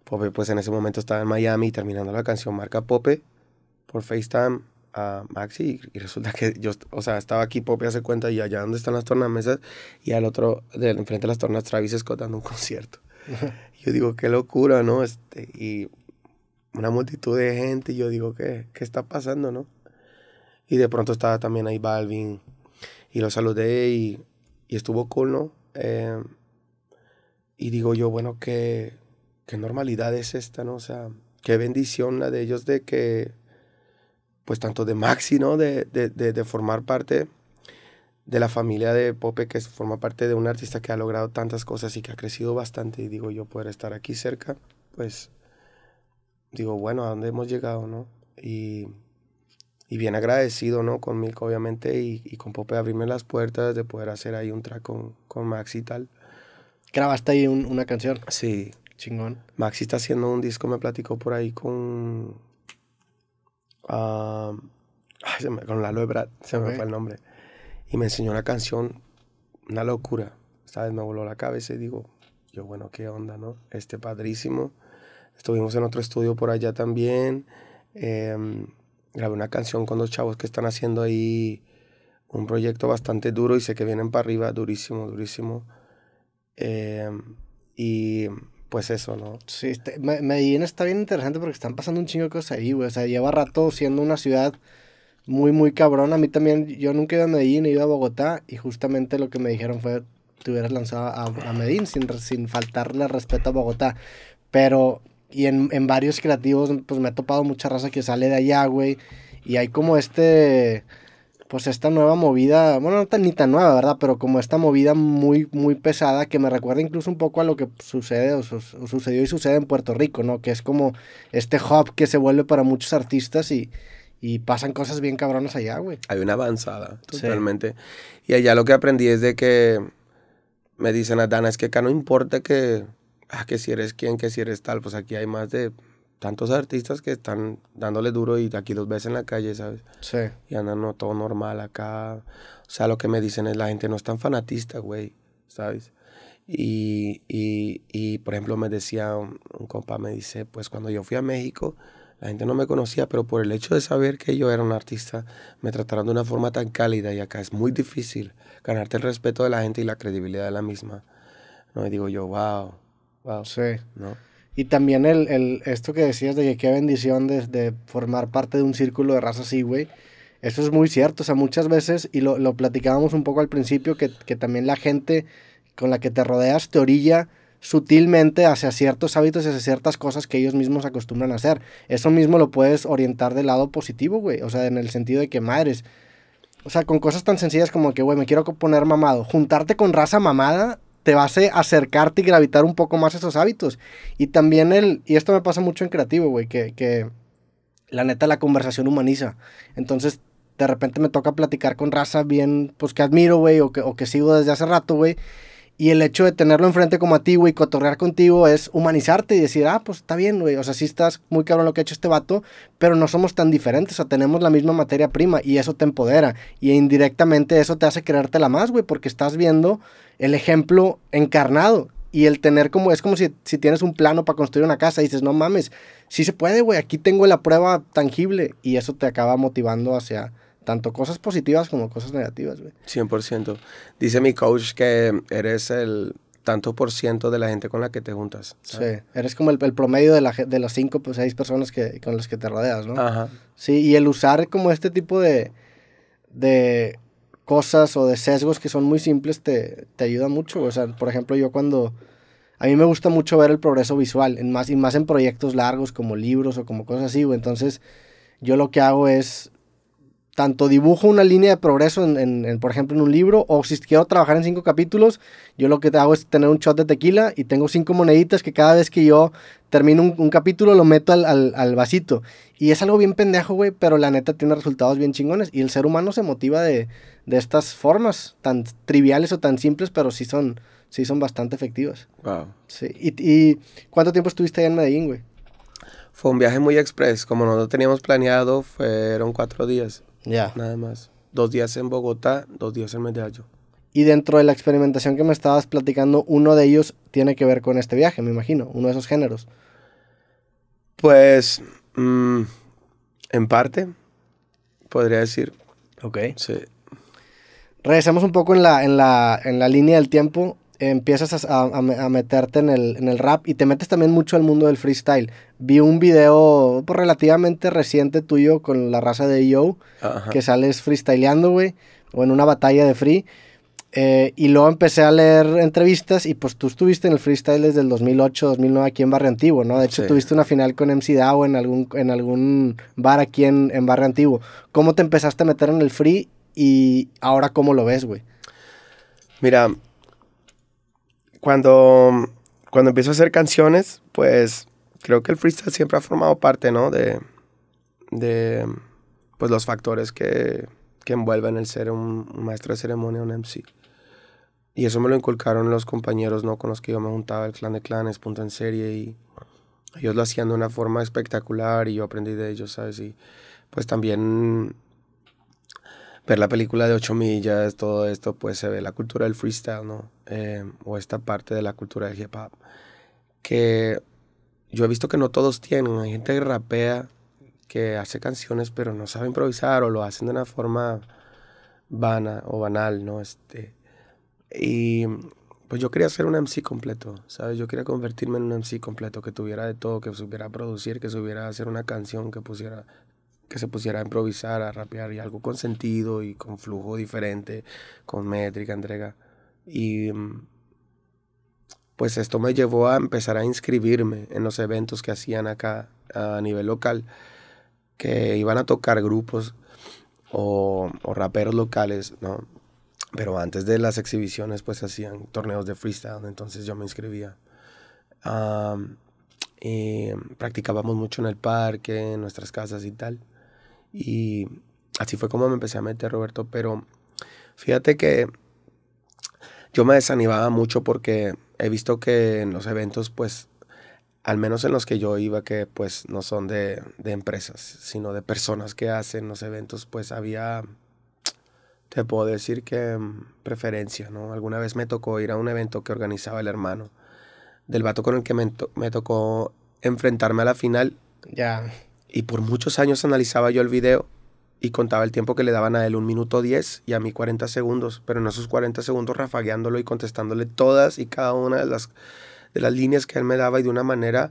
S2: Pope pues en ese momento estaba en Miami terminando la canción marca Pope por FaceTime a Maxi y, resulta que yo, o sea, estaba aquí Pope hace cuenta y allá donde están las tornamesas y al otro, del enfrente de las tornas Travis Scott dando un concierto. yo digo, qué locura, ¿no? Este, y una multitud de gente y yo digo, ¿qué, qué está pasando, no? Y de pronto estaba también ahí Balvin y lo saludé y, estuvo con ¿no? Eh, y digo yo, bueno, ¿qué, qué normalidad es esta, no? O sea, qué bendición la de ellos de que, pues tanto de Maxi, ¿no? De, de, de, formar parte de la familia de Pope, que forma parte de un artista que ha logrado tantas cosas y que ha crecido bastante. Y digo yo, poder estar aquí cerca, pues digo, bueno, ¿a dónde hemos llegado, no? Y, y bien agradecido, ¿no? Con Milko, obviamente, y, con Pope abrirme las puertas de poder hacer ahí un track con, con Max y tal. ¿Grabaste ahí una canción? Sí. Chingón. Maxi está haciendo un disco, me platicó por ahí con. con Lalo Ebrard, se me fue el nombre. Y me enseñó una canción, una locura. sabes vez me voló la cabeza y digo, yo, bueno, qué onda, ¿no? Este padrísimo. Estuvimos en otro estudio por allá también. Em, grabé una canción con dos chavos que están haciendo ahí un proyecto bastante duro y sé que vienen para arriba, durísimo, durísimo. Em, y pues eso, ¿no?
S1: Sí, este, Medellín está bien interesante porque están pasando un chingo de cosas ahí, güey. O sea, lleva rato siendo una ciudad muy, muy cabrón. A mí también, yo nunca iba a Medellín, he ido a Bogotá y justamente lo que me dijeron fue, te hubieras lanzado a, a Medellín sin, sin faltarle respeto a Bogotá. Pero y en, en varios creativos, pues me ha topado mucha raza que sale de allá, güey. Y hay como este, pues esta nueva movida, bueno, no tan ni tan nueva, ¿verdad? Pero como esta movida muy, muy pesada que me recuerda incluso un poco a lo que sucede o, sucedió y sucede en Puerto Rico, ¿no? Que es como este hub que se vuelve para muchos artistas y, y pasan cosas bien cabronas allá, güey.
S2: Hay una avanzada, totalmente. Y allá lo que aprendí es de que me dicen a Dana, es que acá no importa que ah, que si eres quien, que si eres tal, pues aquí hay más de tantos artistas que están dándole duro y aquí los ves en la calle, ¿sabes? Sí. Y andan todo normal acá. O sea, lo que me dicen es la gente no es tan fanatista, güey, ¿sabes? Y, y, por ejemplo, me decía un, compa, me dice, pues cuando yo fui a México, la gente no me conocía, pero por el hecho de saber que yo era un artista, me trataron de una forma tan cálida y acá es muy difícil ganarte el respeto de la gente y la credibilidad de la misma. ¿no? me digo yo, wow, Sí. ¿No?
S1: Y también el, esto que decías de que qué bendición de, formar parte de un círculo de raza así, güey. Eso es muy cierto, o sea, muchas veces, y lo, platicábamos un poco al principio, que, que, también la gente con la que te rodeas te orilla sutilmente hacia ciertos hábitos y hacia ciertas cosas que ellos mismos acostumbran a hacer. Eso mismo lo puedes orientar del lado positivo, güey. O sea, en el sentido de que madres. O sea, con cosas tan sencillas como que, güey, me quiero poner mamado. Juntarte con raza mamada te va a acercarte y gravitar un poco más esos hábitos. Y también el, y esto me pasa mucho en creativo, güey, que, que la neta la conversación humaniza. Entonces, de repente me toca platicar con raza bien, pues que admiro, güey, o que, o que sigo desde hace rato, güey. Y el hecho de tenerlo enfrente como a ti, güey, cotorrear contigo es humanizarte y decir, ah, pues está bien, güey. O sea, sí estás muy cabrón lo que ha hecho este vato, pero no somos tan diferentes. O sea, tenemos la misma materia prima y eso te empodera. Y indirectamente eso te hace creértela más, güey, porque estás viendo el ejemplo encarnado y el tener como, es como si, si tienes un plano para construir una casa y dices, no mames, sí se puede, güey, aquí tengo la prueba tangible y eso te acaba motivando hacia tanto cosas positivas como cosas negativas,
S2: güey. 100%. Dice mi coach que eres el tanto por ciento de la gente con la que te juntas. Sí,
S1: eres como el, promedio de, la, de las cinco o pues, seis personas que, con las que te rodeas, ¿no? Ajá. Sí, y el usar como este tipo de, de cosas o de sesgos que son muy simples te, te ayuda mucho. O sea, por ejemplo, yo cuando... A mí me gusta mucho ver el progreso visual, en más, y más en proyectos largos como libros o como cosas así, Entonces, yo lo que hago es tanto dibujo una línea de progreso, en, por ejemplo, en un libro, o si quiero trabajar en cinco capítulos, yo lo que hago es tener un shot de tequila y tengo cinco moneditas que cada vez que yo termino un, capítulo lo meto al, vasito. Y es algo bien pendejo, güey, pero la neta tiene resultados bien chingones. Y el ser humano se motiva de, estas formas tan triviales o tan simples, pero sí son, son bastante efectivas. Wow. Sí. ¿Y, cuánto tiempo estuviste allá en Medellín, güey?
S2: Fue un viaje muy express, como no lo teníamos planeado, fueron cuatro días.
S1: Ya. Nada más.
S2: Dos días en Bogotá, dos días en Medellín
S1: Y dentro de la experimentación que me estabas platicando, uno de ellos tiene que ver con este viaje, me imagino, uno de esos géneros.
S2: Pues, mm, en parte, podría decir. Ok. Sí.
S1: Regresemos un poco en la, en la, en la línea del tiempo empiezas a, a, meterte en el, en el, rap y te metes también mucho al mundo del freestyle. Vi un video pues, relativamente reciente tuyo con la raza de Yo, e que sales freestyleando, güey, o en una batalla de free. Eh, y luego empecé a leer entrevistas y pues tú estuviste en el freestyle desde el 2008, 2009 aquí en Barrio Antiguo, ¿no? De hecho, tuviste una final con MC Dao en algún, en algún bar aquí en, en Barrio Antiguo. ¿Cómo te empezaste a meter en el free y ahora cómo lo ves, güey? Mira, cuando,
S2: cuando empiezo a hacer canciones, pues creo que el freestyle siempre ha formado parte, ¿no? De, de pues, los factores que, envuelven el ser un, maestro de ceremonia, un MC. Y eso me lo inculcaron los compañeros, ¿no? Con los que yo me juntaba, el Clan de Clanes, Punto en Serie, y ellos lo hacían de una forma espectacular y yo aprendí de ellos, ¿sabes? Y pues también ver la película de 8 millas, todo esto, pues se ve la cultura del freestyle, ¿no? Em, o esta parte de la cultura del hip hop. Que yo he visto que no todos tienen. Hay gente que rapea, que hace canciones, pero no sabe improvisar o lo hacen de una forma vana o banal, ¿no? Este, y pues yo quería ser un MC completo, ¿sabes? Yo quería convertirme en un MC completo, que tuviera de todo, que supiera producir, que supiera hacer una canción, que pusiera, que se pusiera a improvisar, a rapear y algo con sentido y con flujo diferente, con métrica, entrega. Y mm, pues esto me llevó a empezar a inscribirme en los eventos que hacían acá a nivel local, que iban a tocar grupos o, o raperos locales, ¿no? Pero antes de las exhibiciones pues hacían torneos de freestyle, entonces yo me inscribía. y practicábamos mucho en el parque, en nuestras casas y tal. Y así fue como me empecé a meter, Roberto. Pero fíjate que yo me desanimaba mucho porque he visto que en los eventos, pues, al menos en los que yo iba, que pues no son de, empresas, sino de personas que hacen los eventos, pues había, te puedo decir que mm, preferencia, ¿no? Alguna vez me tocó ir a un evento que organizaba el hermano del vato con el que me, me tocó enfrentarme a la final. Ya. Y por muchos años analizaba yo el video y contaba el tiempo que le daban a él, un minuto diez y a mí 40 segundos, pero en esos 40 segundos rafagueándolo y contestándole todas y cada una de las, de las líneas que él me daba y de una manera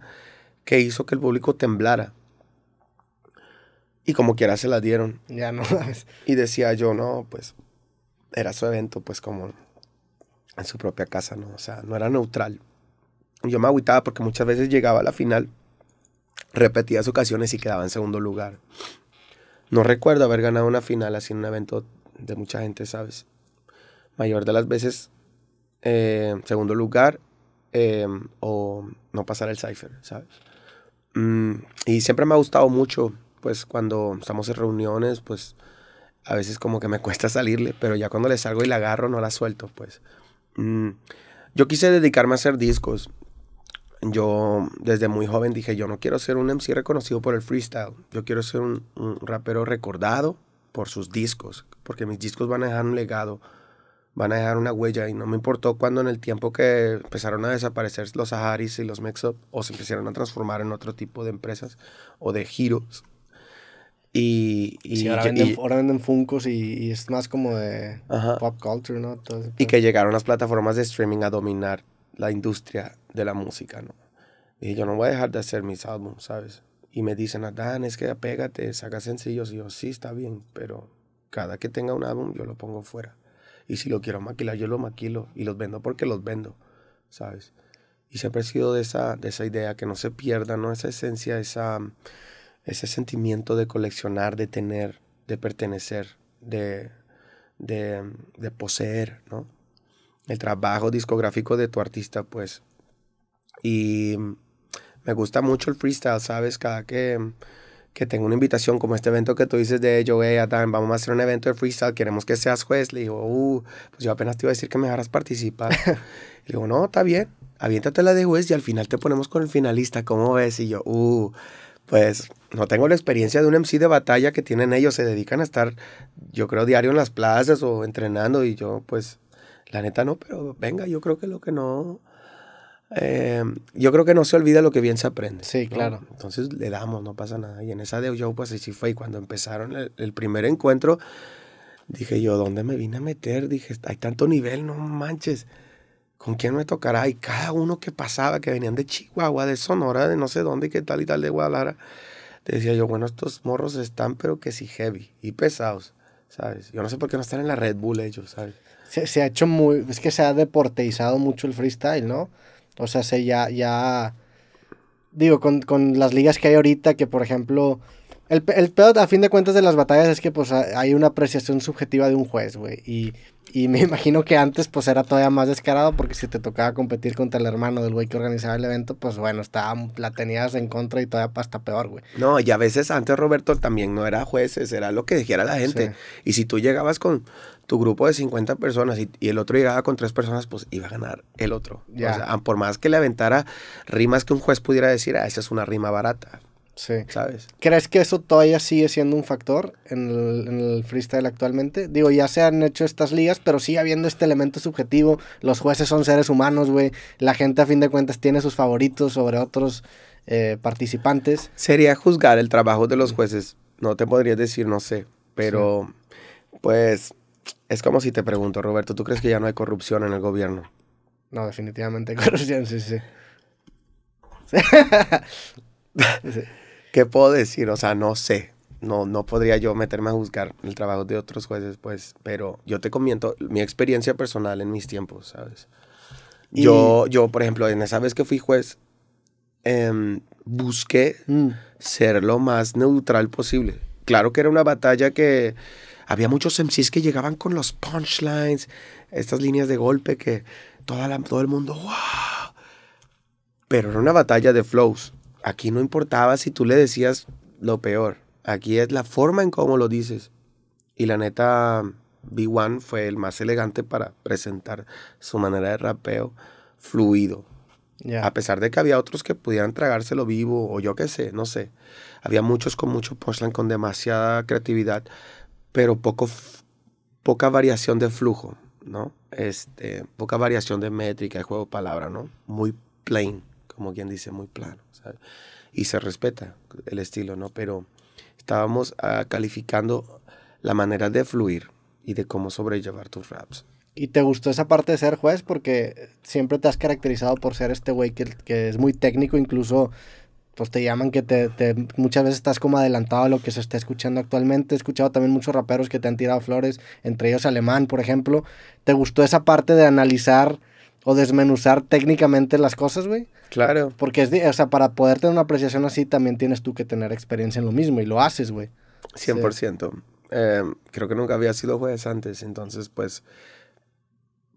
S2: que hizo que el público temblara. Y como quiera se la dieron. y decía yo, no, pues era su evento, pues como en su propia casa, ¿no? O sea, no era neutral. Yo me agüitaba porque muchas veces llegaba a la final repetidas ocasiones y quedaba en segundo lugar. No recuerdo haber ganado una final así en un evento de mucha gente, ¿sabes? Mayor de las veces, eh, segundo lugar eh, o no pasar el cipher, ¿sabes? Mm, y siempre me ha gustado mucho, pues cuando estamos en reuniones, pues a veces como que me cuesta salirle, pero ya cuando le salgo y la agarro no la suelto, pues. Mm, yo quise dedicarme a hacer discos yo desde muy joven dije, yo no quiero ser un MC reconocido por el freestyle, yo quiero ser un, rapero recordado por sus discos, porque mis discos van a dejar un legado, van a dejar una huella y no me importó cuando en el tiempo que empezaron a desaparecer los Saharis y los Mixup, o se empezaron a transformar en otro tipo de empresas o de giros. Y, y, ahora, venden,
S1: y, Funkos y, es más como de pop culture, ¿no?
S2: y que llegaron las plataformas de streaming a dominar la industria de la música, ¿no? Dije, yo no voy a dejar de hacer mis álbumes, ¿sabes? Y me dicen, Adán, es que apégate saca sencillos. Y yo, sí, está bien, pero cada que tenga un álbum, yo lo pongo fuera. Y si lo quiero maquilar, yo lo maquilo y los vendo porque los vendo, ¿sabes? Y se he sido de esa, de esa idea, que no se pierda, ¿no? Esa esencia, esa, ese sentimiento de coleccionar, de tener, de pertenecer, de, de, de poseer, ¿no? el trabajo discográfico de tu artista, pues. Y me gusta mucho el freestyle, ¿sabes? Cada que, que tengo una invitación, como este evento que tú dices de Joey, Adam, vamos a hacer un evento de freestyle, queremos que seas juez. Le digo, uh, pues yo apenas te iba a decir que me dejaras participar. Le digo, no, está bien, aviéntate la de juez y al final te ponemos con el finalista, ¿cómo ves? Y yo, uh, pues no tengo la experiencia de un MC de batalla que tienen ellos, se dedican a estar, yo creo, diario en las plazas o entrenando y yo, pues la neta no, pero venga, yo creo que lo que no... Eh, yo creo que no se olvida lo que bien se aprende. Sí, claro. Entonces le damos, no pasa nada. Y en esa de yo pues así fue. Y cuando empezaron el, primer encuentro, dije yo, ¿dónde me vine a meter? Dije, hay tanto nivel, no manches. ¿Con quién me tocará? Y cada uno que pasaba, que venían de Chihuahua, de Sonora, de no sé dónde, y qué tal y tal, de Guadalajara, decía yo, bueno, estos morros están, pero que sí heavy y pesados, ¿sabes? Yo no sé por qué no están en la Red
S1: Bull ellos, ¿sabes? se, ha hecho muy, es que se ha deporteizado mucho el freestyle, ¿no? O sea, se ya, ya, digo, con, las ligas que hay ahorita, que por ejemplo, el, el, a fin de cuentas de las batallas es que pues hay una apreciación subjetiva de un juez, güey, y, me imagino que antes pues era todavía más descarado porque si te tocaba competir contra el hermano del güey que organizaba el evento, pues bueno, estaba, la tenías en contra y todavía hasta peor, güey.
S2: No, y a veces antes Roberto también no era jueces, era lo que dijera la gente. Y si tú llegabas con, tu grupo de 50 personas y, el otro llegaba con tres personas, pues iba a ganar el otro. O sea, por más que le aventara rimas que un juez pudiera decir, ah, esa es una rima barata. Sí. ¿Sabes?
S1: ¿Crees que eso todavía sigue siendo un factor en el, freestyle actualmente? Digo, ya se han hecho estas ligas, pero sigue habiendo este elemento subjetivo. Los jueces son seres humanos, güey. La gente, a fin de cuentas, tiene sus favoritos sobre otros eh, participantes.
S2: Sería juzgar el trabajo de los jueces. No te podría decir, no sé. Pero, pues, es como si te pregunto, Roberto, ¿tú crees que ya no hay corrupción en el gobierno?
S1: No, definitivamente corrupción, sí, sí.
S2: ¿Qué puedo decir? O sea, no sé. No, no podría yo meterme a juzgar el trabajo de otros jueces, pues, pero yo te comento mi experiencia personal en mis tiempos, ¿sabes? Yo, yo, por ejemplo, en esa vez que fui juez, eh, busqué mm. ser lo más neutral posible. Claro que era una batalla que había muchos MCs que llegaban con los punchlines, estas líneas de golpe que toda todo el mundo, ¡wow! Pero era una batalla de flows. Aquí no importaba si tú le decías lo peor. Aquí es la forma en cómo lo dices. Y la neta, B1 fue el más elegante para presentar su manera de rapeo fluido. A pesar de que había otros que pudieran tragárselo vivo o yo qué sé, no sé. Había muchos con mucho punchline, con demasiada creatividad pero poco, poca variación de flujo, ¿no? Este, poca variación de métrica, de juego de palabras, ¿no? Muy plain, como quien dice, muy plano, Y se respeta el estilo, ¿no? Pero estábamos ah, calificando la manera de fluir y de cómo sobrellevar tus raps.
S1: ¿Y te gustó esa parte de ser juez? Porque siempre te has caracterizado por ser este güey que, es muy técnico, incluso pues te llaman que te, te, muchas veces estás como adelantado a lo que se está escuchando actualmente. He escuchado también muchos raperos que te han tirado flores, entre ellos Alemán, por ejemplo. ¿Te gustó esa parte de analizar o desmenuzar técnicamente las cosas, güey? Claro. Porque es, o sea, para poder tener una apreciación así también tienes tú que tener experiencia en lo mismo y lo haces, güey. 100%.
S2: Eh, creo que nunca había sido juez antes, entonces pues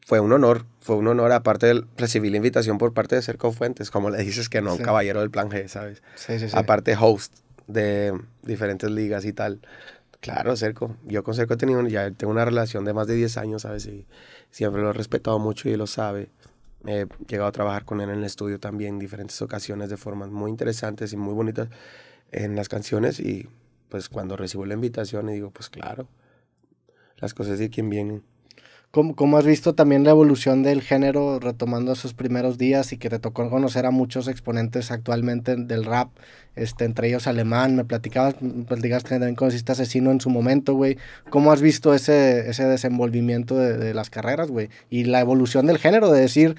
S2: fue un honor, fue un honor, aparte de recibir la invitación por parte de Cerco Fuentes, como le dices que no, caballero del plan G, ¿sabes? Sí, sí, sí. Aparte host de diferentes ligas y tal. Claro, Cerco, yo con Cerco he tenido, ya tengo una relación de más de 10 años, ¿sabes? Y siempre lo he respetado mucho y lo sabe. He llegado a trabajar con él en el estudio también en diferentes ocasiones de formas muy interesantes y muy bonitas en las canciones y pues cuando recibo la invitación y digo, pues claro, las cosas de quien vienen.
S1: ¿Cómo, has visto también la evolución del género retomando esos primeros días y que te tocó conocer a muchos exponentes actualmente del rap, este, entre ellos alemán? Me platicabas, me mm, platicabas que también conociste asesino en su momento, güey. ¿Cómo has visto ese, ese desenvolvimiento de, las carreras, güey? Y la evolución del género, de decir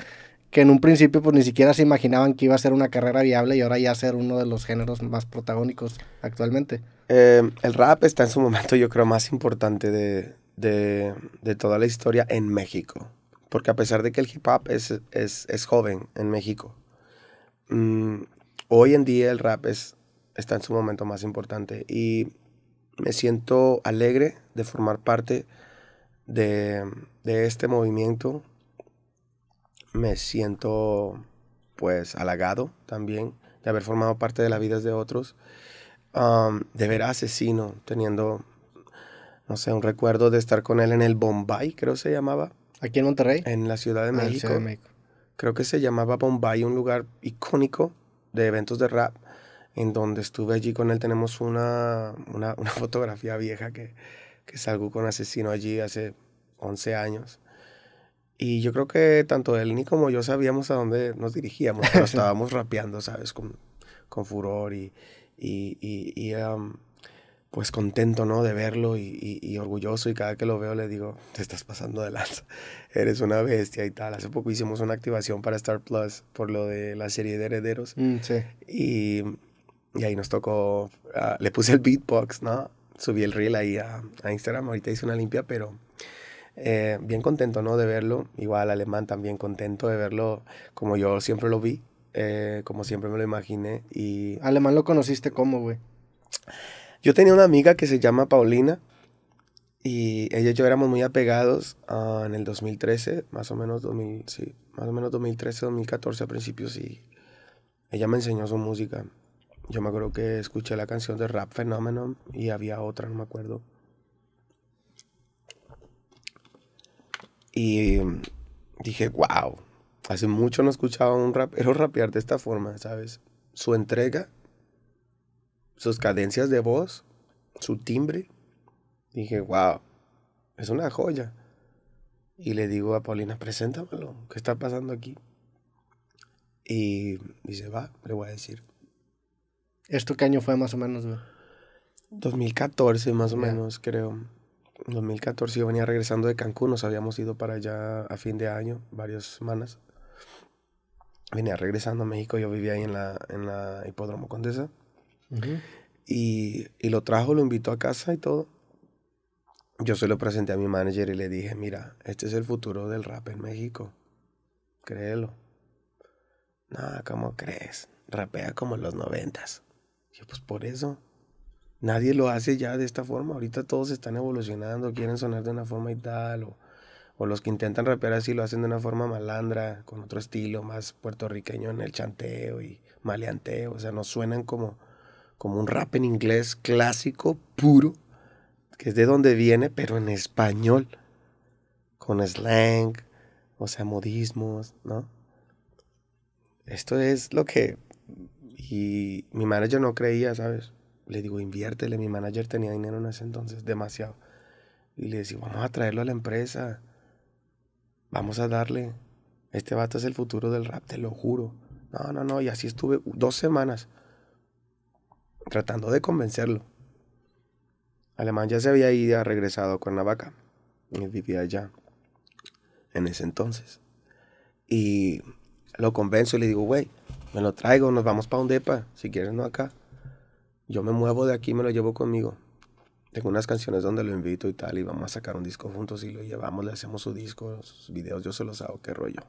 S1: que en un principio pues ni siquiera se imaginaban que iba a ser una carrera viable y ahora ya ser uno de los géneros más protagónicos actualmente.
S2: Eh, el rap está en su momento yo creo más importante de, de, toda la historia en México. Porque a pesar de que el hip hop es, es, joven en México, mm, hoy en día el rap es, está en su momento más importante. Y me siento alegre de formar parte de, de este movimiento. Me siento pues halagado también de haber formado parte de la vidas de otros. Um, de ver a Asesino teniendo no sé, un recuerdo de estar con él en el Bombay, creo se llamaba. ¿Aquí en Monterrey? En la ah, Ciudad de México. Creo que se llamaba Bombay, un lugar icónico de eventos de rap, en donde estuve allí con él. Tenemos una, fotografía vieja que, que salgo con Asesino allí hace 11 años. Y yo creo que tanto él ni como yo sabíamos a dónde nos dirigíamos, pero estábamos rapeando, ¿sabes? Con, furor y, y, um, pues contento, ¿no? De verlo y, orgulloso y cada que lo veo le digo, te estás pasando de lanza, eres una bestia y tal. Hace poco hicimos una activación para Star Plus por lo de la serie de herederos. Mm, sí. Y, y, ahí nos tocó, ah, le puse el beatbox, ¿no? Subí el reel ahí a, Instagram, ahorita hice una limpia, pero eh, bien contento, ¿no? De verlo. Igual alemán también contento de verlo como yo siempre lo vi, eh, como siempre me lo imaginé. Y...
S1: Alemán lo conociste cómo, güey.
S2: Yo tenía una amiga que se llama Paulina y ella y yo éramos muy apegados ah, en el 2013, más o menos sí, más o menos 2013, 2014 a principios y ella me enseñó su música. Yo me acuerdo que escuché la canción de Rap Phenomenon y había otra, no me acuerdo. Y mm, dije, wow, hace mucho no escuchaba a un rapero rapear de esta forma, ¿sabes? Su entrega sus cadencias de voz, su timbre. Dije, wow, es una joya. Y le digo a Paulina, preséntamelo, ¿qué está pasando aquí? Y dice, va, le voy a decir.
S1: ¿Esto qué año fue más o menos?
S2: 2014 más o menos, creo. 2014 yo venía regresando de Cancún, nos habíamos ido para allá a fin de año, varias semanas. Venía regresando a México, yo vivía ahí en la, en la Hipódromo Condesa y, lo trajo, lo invitó a casa y todo. Yo se lo presenté a mi manager y le dije, mira, este es el futuro del rap en México. Créelo. Nada, ¿cómo crees? Rapea como en los noventas. Yo, pues por eso. Nadie lo hace ya de esta forma. Ahorita todos están evolucionando, quieren sonar de una forma y tal. O, o los que intentan rapear así lo hacen de una forma malandra, con otro estilo más puertorriqueño en el chanteo y maleanteo, o sea, no suenan como, como un rap en inglés clásico, puro, que es de donde viene, pero en español, con slang, o sea, modismos, ¿no? Esto es lo que... Y mi manager no creía, ¿sabes? Le digo, inviértele, mi manager tenía dinero en ese entonces, demasiado. Y le decía, vamos a traerlo a la empresa, vamos a darle, este vato es el futuro del rap, te lo juro. No, no, no, y así estuve dos semanas tratando de convencerlo. Alemán ya se había ido, regresado a Cuernavaca. Él vivía allá en ese entonces. Y lo convenzo y le digo, güey, me lo traigo, nos vamos para un depa, si quieres no acá. Yo me muevo de aquí, me lo llevo conmigo. Tengo unas canciones donde lo invito y tal, y vamos a sacar un disco juntos y lo llevamos, le hacemos su disco, sus videos, yo se los hago, qué rollo.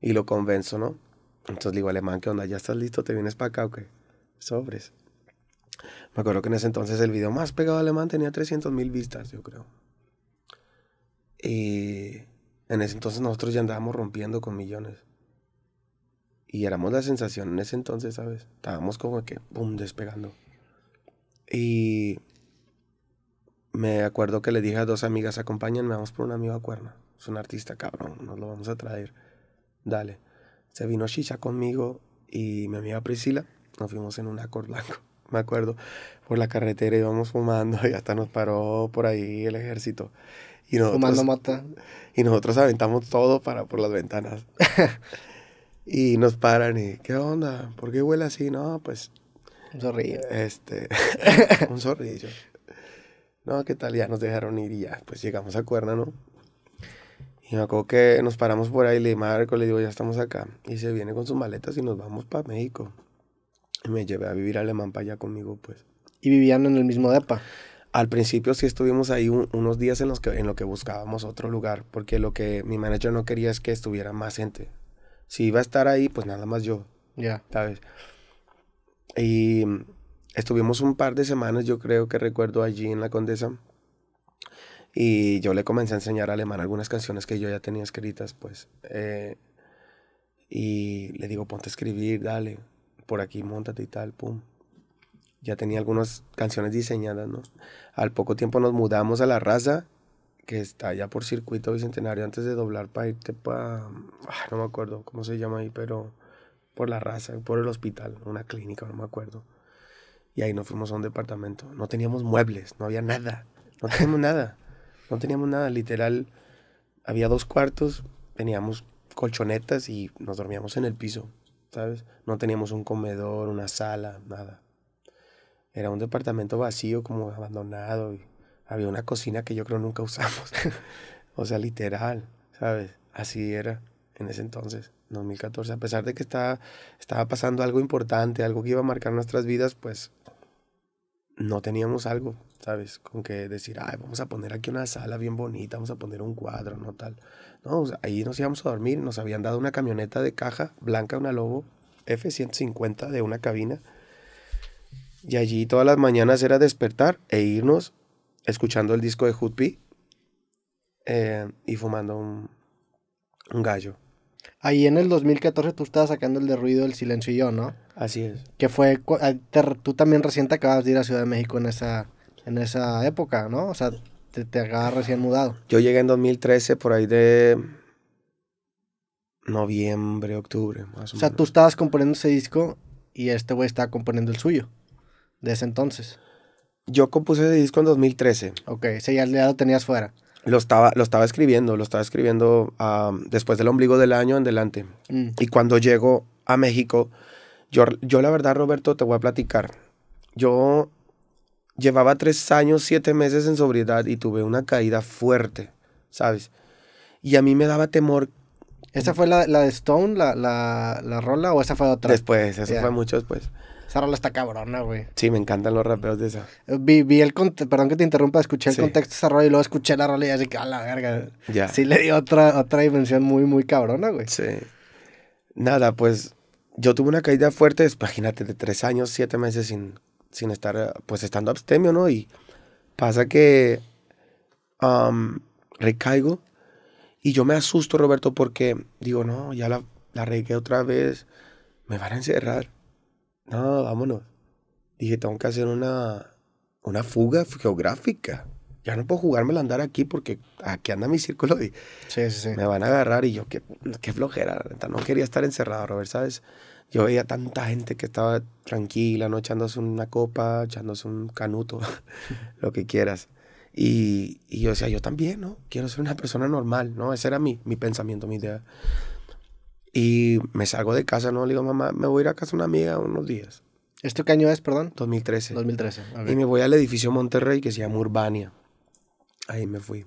S2: Y lo convenzo, ¿no? Entonces le digo, alemán, ¿qué onda? ¿Ya estás listo? ¿Te vienes para acá o qué? Sobres. Me acuerdo que en ese entonces el video más pegado alemán tenía 300 mil vistas, yo creo. Y en ese entonces nosotros ya andábamos rompiendo con millones. Y éramos la sensación en ese entonces, ¿sabes? Estábamos como que, ¡pum!, despegando. Y me acuerdo que le dije a dos amigas, me vamos por un amigo a Cuerna. Es un artista, cabrón, nos lo vamos a traer. Dale. Se vino Shisha conmigo y mi amiga Priscila nos fuimos en un Acor blanco, me acuerdo, por la carretera íbamos fumando y hasta nos paró por ahí el ejército. Y nosotros, fumando mata. Y nosotros aventamos todo para por las ventanas. y nos paran y, ¿qué onda? ¿Por qué huele así? No, pues... Un zorrillo. Este, un zorrillo. No, ¿qué tal? Ya nos dejaron ir y ya, pues llegamos a Cuerna, ¿no? Y me acuerdo que nos paramos por ahí, le marco, le digo, ya estamos acá. Y se viene con sus maletas y nos vamos para México me llevé a vivir a Alemán para allá conmigo, pues. ¿Y vivían en el mismo depa? Al principio sí estuvimos ahí unos días en los que en lo que buscábamos otro lugar, porque lo que mi manager no quería es que estuviera más gente. Si iba a estar ahí, pues nada más yo. Ya. ¿Sabes? Y estuvimos un par de semanas, yo creo que recuerdo allí en la Condesa. Y yo le comencé a enseñar a alemán algunas canciones que yo ya tenía escritas, pues. Eh, y le digo, ponte a escribir, dale por aquí, montate y tal, pum. Ya tenía algunas canciones diseñadas, ¿no? Al poco tiempo nos mudamos a La Raza, que está allá por Circuito Bicentenario, antes de doblar para irte para... Ah, no me acuerdo cómo se llama ahí, pero por La Raza, por el hospital, una clínica, no me acuerdo. Y ahí nos fuimos a un departamento. No teníamos muebles, no había nada. No teníamos nada. No teníamos nada, literal. Había dos cuartos, teníamos colchonetas y nos dormíamos en el piso. ¿sabes? No teníamos un comedor, una sala, nada. Era un departamento vacío, como abandonado. Y había una cocina que yo creo nunca usamos. o sea, literal, ¿sabes? Así era en ese entonces, 2014. A pesar de que estaba, estaba pasando algo importante, algo que iba a marcar nuestras vidas, pues no teníamos algo, ¿sabes? Con que decir, ay, vamos a poner aquí una sala bien bonita, vamos a poner un cuadro, no tal. No, ahí nos íbamos a dormir, nos habían dado una camioneta de caja blanca, una Lobo F-150 de una cabina. Y allí todas las mañanas era despertar e irnos escuchando el disco de Hoot eh, y fumando un gallo.
S1: Ahí en el 2014 tú estabas sacando el de ruido, el silencio y yo, ¿no? Así es. Que fue, ah, tú también recién te acabas de ir a Ciudad de México en esa, en esa época, ¿no? O sea, te, te acabas recién mudado. Yo
S2: llegué en 2013 por ahí de noviembre, octubre, más o, o sea, tú
S1: estabas componiendo ese disco y este güey estaba componiendo el suyo, de ese entonces. Yo compuse ese disco en 2013. Ok, ese ya lo tenías fuera
S2: lo estaba, lo estaba escribiendo, lo estaba escribiendo después del ombligo del año en adelante mm. Y cuando llego a México, yo, la verdad, Roberto, te voy a platicar. Yo llevaba tres años, siete meses en sobriedad y tuve una caída fuerte,
S1: ¿sabes? Y a mí me daba temor. ¿Esa fue la, de Stone, la, rola, o esa fue otra? Después, eso fue mucho después. Esa rola está cabrona, güey.
S2: Sí, me encantan los
S1: rapeos de esa. Vi, vi el perdón que te interrumpa, escuché el contexto de esa rola y luego escuché la rola y así que a la verga. Sí le dio otra, otra dimensión muy, muy cabrona, güey. Sí. Nada,
S2: pues yo tuve una caída fuerte, pues, imagínate, de tres años, siete meses sin, sin estar, pues estando abstemio, ¿no? Y pasa que recaigo y yo me asusto, Roberto, porque digo, no, ya la, la regué otra vez, me van a encerrar no, vámonos. Dije, tengo que hacer una, una fuga geográfica. Ya no puedo jugármela andar aquí porque aquí anda mi círculo
S1: me
S2: van a agarrar y yo, qué, qué flojera, no quería estar encerrado, Robert, ¿sabes? Yo veía tanta gente que estaba tranquila, ¿no? Echándose una copa, echándose un canuto, lo que quieras. Y, y, yo decía, yo también, ¿no? Quiero ser una persona normal, ¿no? Ese era mi, mi pensamiento, mi idea. Y me salgo de casa, ¿no? Le digo, mamá, me voy a ir a casa de una amiga unos días.
S1: ¿Esto qué año es, perdón? 2013. 2013. Y me voy
S2: al edificio Monterrey que se llama Urbania. Ahí me fui.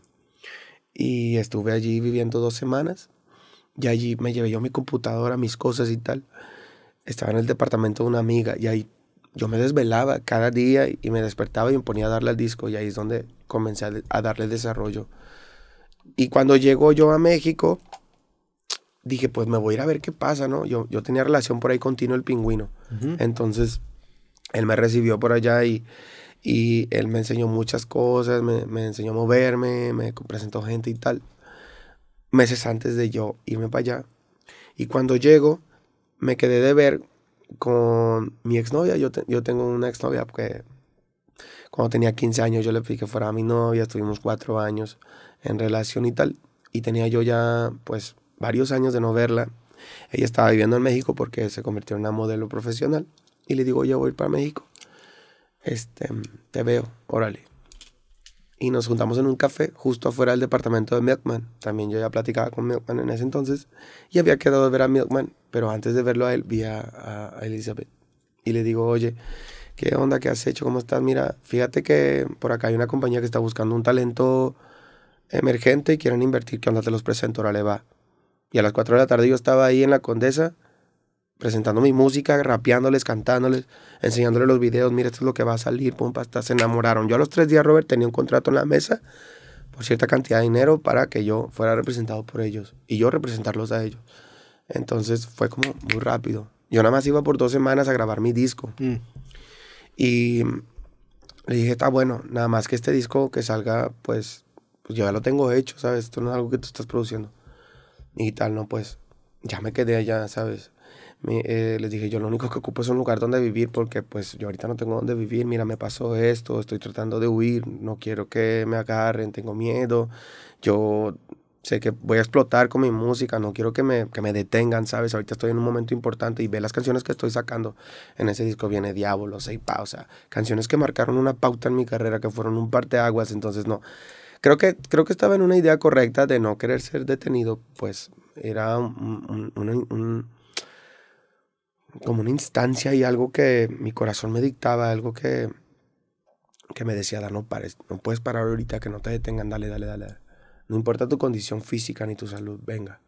S2: Y estuve allí viviendo dos semanas. Y allí me llevé yo mi computadora, mis cosas y tal. Estaba en el departamento de una amiga y ahí yo me desvelaba cada día y me despertaba y me ponía a darle al disco y ahí es donde comencé a, darle desarrollo. Y cuando llego yo a México, dije, pues me voy a ir a ver qué pasa, ¿no? Yo, yo tenía relación por ahí con Tino el Pingüino. Entonces, él me recibió por allá y, y él me enseñó muchas cosas, me, enseñó a moverme, me presentó gente y tal. Meses antes de yo irme para allá. Y cuando llego, me quedé de ver con mi exnovia. Yo, yo tengo una exnovia que cuando tenía 15 años yo le pedí que fuera a mi novia, estuvimos cuatro años en relación y tal. Y tenía yo ya, pues, varios años de no verla. Ella estaba viviendo en México porque se convirtió en una modelo profesional. Y le digo, yo voy para México. Este, te veo, órale. Y nos juntamos en un café justo afuera del departamento de Milkman. También yo ya platicaba con Milkman en ese entonces. Y había quedado de ver a Milkman. Pero antes de verlo a él, vi a, a Elizabeth. Y le digo, oye, ¿qué onda? ¿Qué has hecho? ¿Cómo estás? Mira, fíjate que por acá hay una compañía que está buscando un talento emergente y quieren invertir. ¿Qué onda? Te los presento, órale, va y a las 4 de la tarde yo estaba ahí en la Condesa presentando mi música, rapeándoles, cantándoles, enseñándoles los videos, mira, esto es lo que va a salir, pum, hasta se enamoraron. Yo a los tres días, Robert, tenía un contrato en la mesa por cierta cantidad de dinero para que yo fuera representado por ellos y yo representarlos a ellos. Entonces fue como muy rápido. Yo nada más iba por dos semanas a grabar mi disco. Mm. Y le dije, está bueno, nada más que este disco que salga, pues, pues yo ya lo tengo hecho, ¿sabes? Esto no es algo que tú estás produciendo y tal, no, pues ya me quedé allá, ¿sabes? Me, eh, les dije, yo lo único que ocupo es un lugar donde vivir porque pues yo ahorita no tengo donde vivir, mira, me pasó esto, estoy tratando de huir, no quiero que me agarren, tengo miedo, yo sé que voy a explotar con mi música, no quiero que me, que me detengan, ¿sabes? Ahorita estoy en un momento importante y ve las canciones que estoy sacando. En ese disco viene Diablo, Seipa, o sea, canciones que marcaron una pauta en mi carrera, que fueron un parteaguas, entonces no. Creo que, creo que estaba en una idea correcta de no querer ser detenido, pues era como una instancia y algo que mi corazón me dictaba, algo que, que me decía, no pares, no puedes parar ahorita, que no te detengan, dale, dale, dale. No importa tu condición física ni tu salud, venga.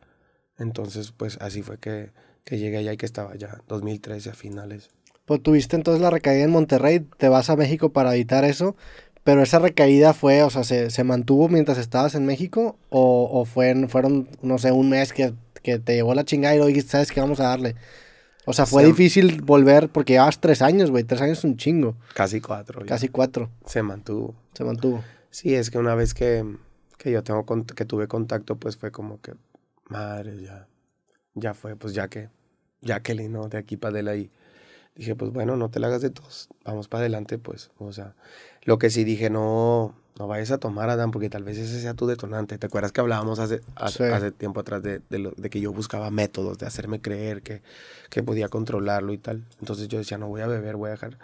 S2: Entonces, pues así fue que, que llegué allá y que estaba allá, 2013 a finales.
S1: Pues tuviste entonces la recaída en Monterrey, te vas a México para evitar eso, pero esa recaída fue, o sea, ¿se, se mantuvo mientras estabas en México? ¿O, o fue fueron, no sé, un mes que, te llevó la chingada y hoy ¿sabes qué vamos a darle? O sea, fue difícil volver porque llevabas tres años, güey. Tres años es un chingo.
S2: Casi cuatro. Casi cuatro. Se mantuvo. Se mantuvo. Sí, es que una vez que, yo tengo que tuve contacto, pues fue como que, madre, ya, ya fue, pues ya que, ya que, ¿no? De aquí para adelante. Dije, pues bueno, no te la hagas de todos, vamos para adelante, pues, o sea. Lo que sí dije, no, no vayas a tomar, Adam, porque tal vez ese sea tu detonante. ¿Te acuerdas que hablábamos hace, hace, tiempo atrás de, de, que yo buscaba métodos de hacerme creer que, que, podía controlarlo y tal? Entonces yo decía, no voy a beber, voy a dejar,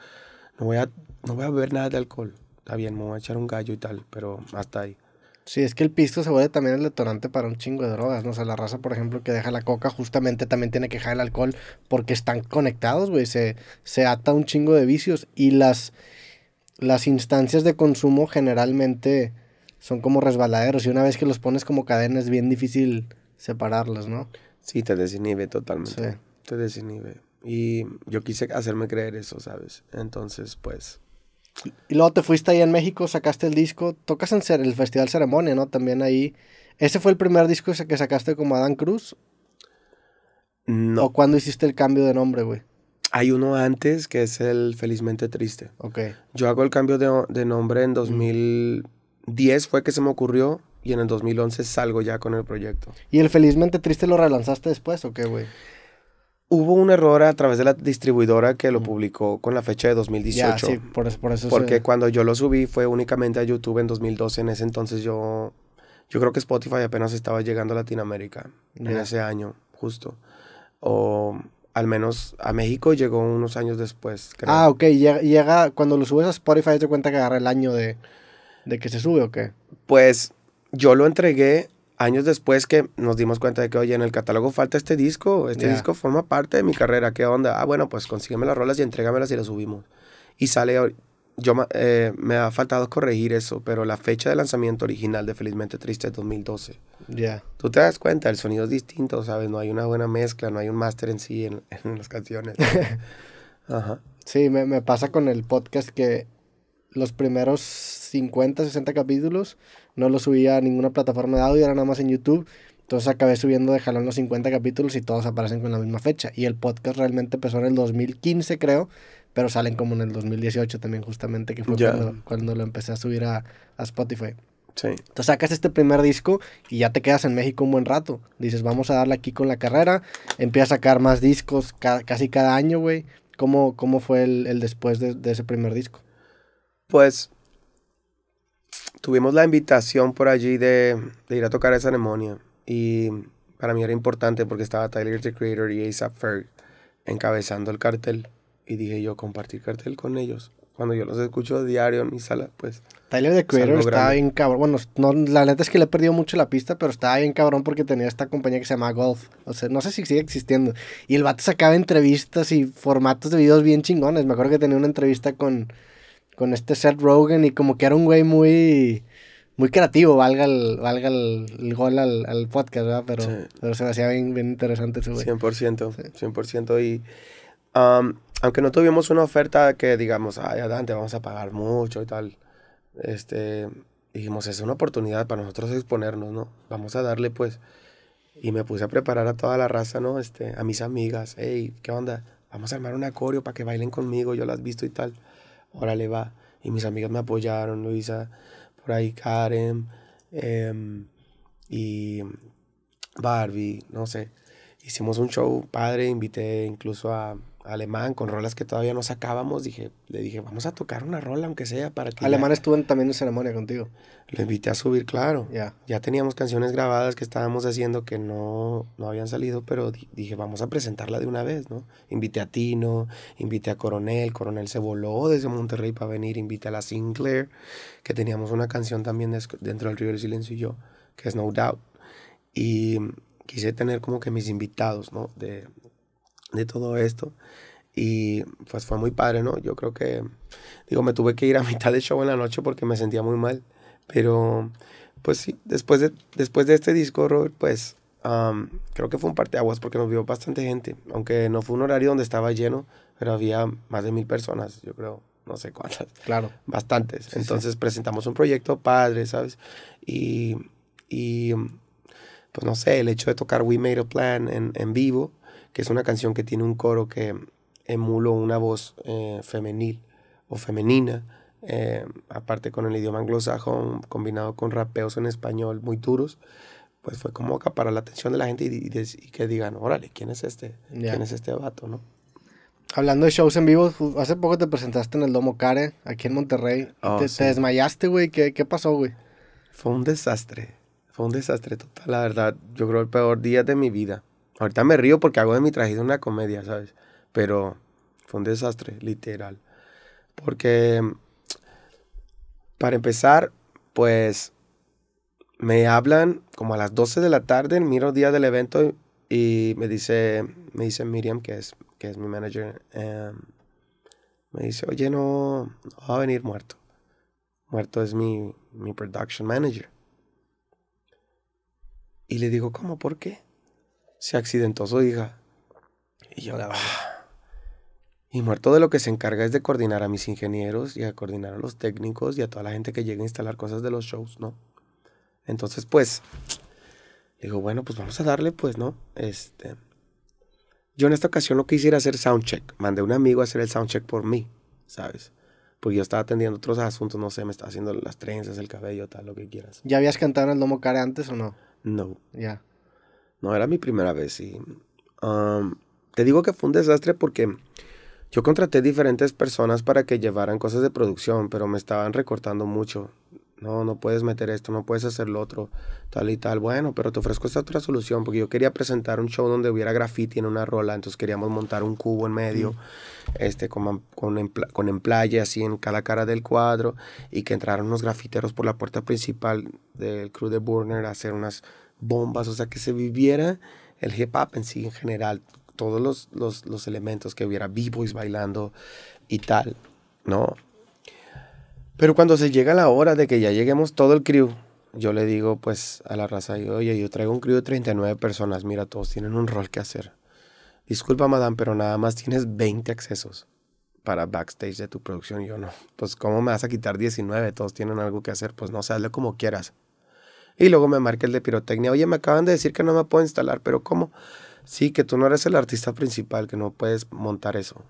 S2: no voy a, no voy a beber nada de alcohol. Está bien, me voy a echar un gallo y tal, pero hasta ahí.
S1: Sí, es que el pisto se vuelve también el detonante para un chingo de drogas, ¿no? O sea, la raza, por ejemplo, que deja la coca, justamente también tiene que dejar el alcohol porque están conectados, güey. Se, se ata un chingo de vicios y las las instancias de consumo generalmente son como resbaladeros y una vez que los pones como cadenas es bien difícil separarlas, ¿no? Sí, te desinhibe totalmente. Sí.
S2: Te desinhibe. Y yo quise hacerme creer eso, ¿sabes? Entonces, pues...
S1: Y luego te fuiste ahí en México, sacaste el disco, tocas en el Festival Ceremonia, ¿no? También ahí. ¿Ese fue el primer disco que sacaste como Adam Cruz? No. ¿O cuándo hiciste el cambio de nombre, güey?
S2: Hay uno antes que es el Felizmente Triste. Ok. Yo hago el cambio de, nombre en 2010, mm. fue que se me ocurrió, y en el 2011 salgo ya con el proyecto.
S1: ¿Y el Felizmente Triste lo relanzaste después o qué, güey?
S2: Hubo un error a través de la distribuidora que lo mm. publicó con la fecha de 2018. Ya, sí,
S1: por, eso, por eso Porque
S2: cuando yo lo subí fue únicamente a YouTube en 2012. En ese entonces yo. Yo creo que Spotify apenas estaba llegando a Latinoamérica. En ese año, justo. O al menos a México llegó unos años después. Creo. Ah,
S1: ok, llega, llega, cuando lo subes a Spotify, ¿te cuenta que agarra el año de, de que se sube o qué?
S2: Pues yo lo entregué años después que nos dimos cuenta de que, oye, en el catálogo falta este disco, este disco forma parte de mi carrera, ¿qué onda? Ah, bueno, pues consígueme las rolas y entrégamelas y las subimos. Y sale yo eh, me ha faltado corregir eso, pero la fecha de lanzamiento original de Felizmente Triste es 2012. Ya. Tú te das cuenta, el sonido es distinto, ¿sabes? No hay una buena mezcla, no hay un máster en sí
S1: en, las canciones. Ajá. Sí, me, pasa con el podcast que los primeros 50, 60 capítulos no los subía a ninguna plataforma de audio, era nada más en YouTube. Entonces acabé subiendo de jalón los 50 capítulos y todos aparecen con la misma fecha. Y el podcast realmente empezó en el 2015, creo pero salen como en el 2018 también justamente, que fue cuando, lo empecé a subir a, Spotify. Sí. Entonces sacas este primer disco y ya te quedas en México un buen rato. Dices, vamos a darle aquí con la carrera. Empieza a sacar más discos casi cada año, güey. ¿Cómo, fue el, después de, ese primer disco?
S2: Pues tuvimos la invitación por allí de, ir a tocar esa ceremonia. Y para mí era importante porque estaba Tyler the Creator y ASAP Ferg encabezando el cartel y dije yo compartir cartel con ellos. Cuando yo los escucho diario en mi sala, pues.
S1: Tyler de estaba bien cabrón. Bueno, la neta es que le he perdido mucho la pista, pero estaba bien cabrón porque tenía esta compañía que se llama Golf. O sea, no sé si sigue existiendo. Y el vato sacaba entrevistas y formatos de videos bien chingones. Me acuerdo que tenía una entrevista con, con este Seth Rogen y como que era un güey muy muy creativo, valga el, valga el, gol al, podcast, ¿verdad? Pero, se hacía bien, interesante ese güey. 100%,
S2: 100%. Y um, aunque no tuvimos una oferta que digamos, ay, adelante, vamos a pagar mucho y tal, este, dijimos, es una oportunidad para nosotros exponernos, ¿no? Vamos a darle, pues, y me puse a preparar a toda la raza, ¿no? Este, a mis amigas, hey, ¿qué onda? Vamos a armar un acorio para que bailen conmigo, yo las visto y tal, órale, va. Y mis amigas me apoyaron, Luisa, por ahí Karen, em, y Barbie, no sé. Hicimos un show padre, invité incluso a Alemán con rolas que todavía no sacábamos. Dije, le dije, vamos a tocar una rola, aunque sea, para que. Alemán
S1: estuvo también en ceremonia contigo. Lo invité a subir, claro. Ya teníamos
S2: canciones grabadas que estábamos haciendo que no, no habían salido, pero dije, vamos a presentarla de una vez, ¿no? Invité a Tino, invité a Coronel. Coronel se voló desde Monterrey para venir. Invité a la Sinclair, que teníamos una canción también dentro del Río del Silencio y yo, que es No Doubt. Y quise tener como que mis invitados, ¿no? De, de todo esto. Y pues fue muy padre, ¿no? Yo creo que, digo, me tuve que ir a mitad de show en la noche porque me sentía muy mal. Pero, pues sí, después de, después de este disco, Robert, pues creo que fue un aguas, porque nos vio bastante gente. Aunque no fue un horario donde estaba lleno, pero había más de mil personas, yo creo, no sé cuántas. Claro. Bastantes. Entonces presentamos un proyecto padre, ¿sabes? Y, y, pues no sé, el hecho de tocar We Made a Plan en vivo que es una canción que tiene un coro que emuló una voz eh, femenil o femenina, eh, aparte con el idioma anglosajón combinado con rapeos en español muy duros, pues fue como acaparar la atención de la gente y, que digan, órale, ¿quién es este? ¿Quién es
S1: este vato, no? Hablando de shows en vivo, hace poco te presentaste en el Domo Care, aquí en Monterrey. Oh, te, te, desmayaste, güey. ¿Qué, ¿Qué pasó, güey? Fue un desastre. Fue un desastre total,
S2: la verdad. Yo creo el peor día de mi vida. Ahorita me río porque hago de mi tragedia una comedia, ¿sabes? Pero fue un desastre, literal. Porque, para empezar, pues me hablan como a las 12 de la tarde, miro el día del evento y, me dice, me dice Miriam, que es, que es mi manager, em, me dice, oye, no, no, va a venir Muerto. Muerto es mi, mi production manager. Y le digo, ¿cómo? ¿Por qué? se accidentó su hija. Y yo, ah". y muerto de lo que se encarga es de coordinar a mis ingenieros y a coordinar a los técnicos y a toda la gente que llega a instalar cosas de los shows, ¿no? Entonces, pues, digo, bueno, pues vamos a darle, pues, ¿no? Este. Yo en esta ocasión lo que hice era hacer soundcheck. Mandé a un amigo a hacer el soundcheck por mí, ¿sabes? Porque yo estaba atendiendo otros asuntos, no sé, me estaba haciendo las trenzas, el cabello, tal, lo que quieras.
S1: ¿Ya habías cantado en el Lomo Care antes o no? No. Ya. No, era mi primera vez y te digo
S2: que fue un desastre porque yo contraté diferentes personas para que llevaran cosas de producción, pero me estaban recortando mucho. No, no puedes meter esto, no puedes hacer lo otro, tal y tal. Bueno, pero te ofrezco esta otra solución porque yo quería presentar un show donde hubiera graffiti en una rola, entonces queríamos montar un cubo en medio, este, con, con, empl con así en cada cara del cuadro y que entraran unos grafiteros por la puerta principal del crew de Burner a hacer unas bombas, o sea, que se viviera el hip hop en sí en general, todos los, elementos que hubiera, b-boys bailando y tal, ¿no? Pero cuando se llega la hora de que ya lleguemos todo el crew, yo le digo pues a la raza, oye, yo traigo un crew de 39 personas, mira, todos tienen un rol que hacer. Disculpa, madame, pero nada más tienes 20 accesos para backstage de tu producción. Y yo no, pues ¿cómo me vas a quitar 19? Todos tienen algo que hacer, pues no, o como quieras. Y luego me marca el de pirotecnia. Oye, me acaban de decir que no me puedo instalar, pero ¿cómo? Sí, que tú no eres el artista principal, que no puedes montar eso.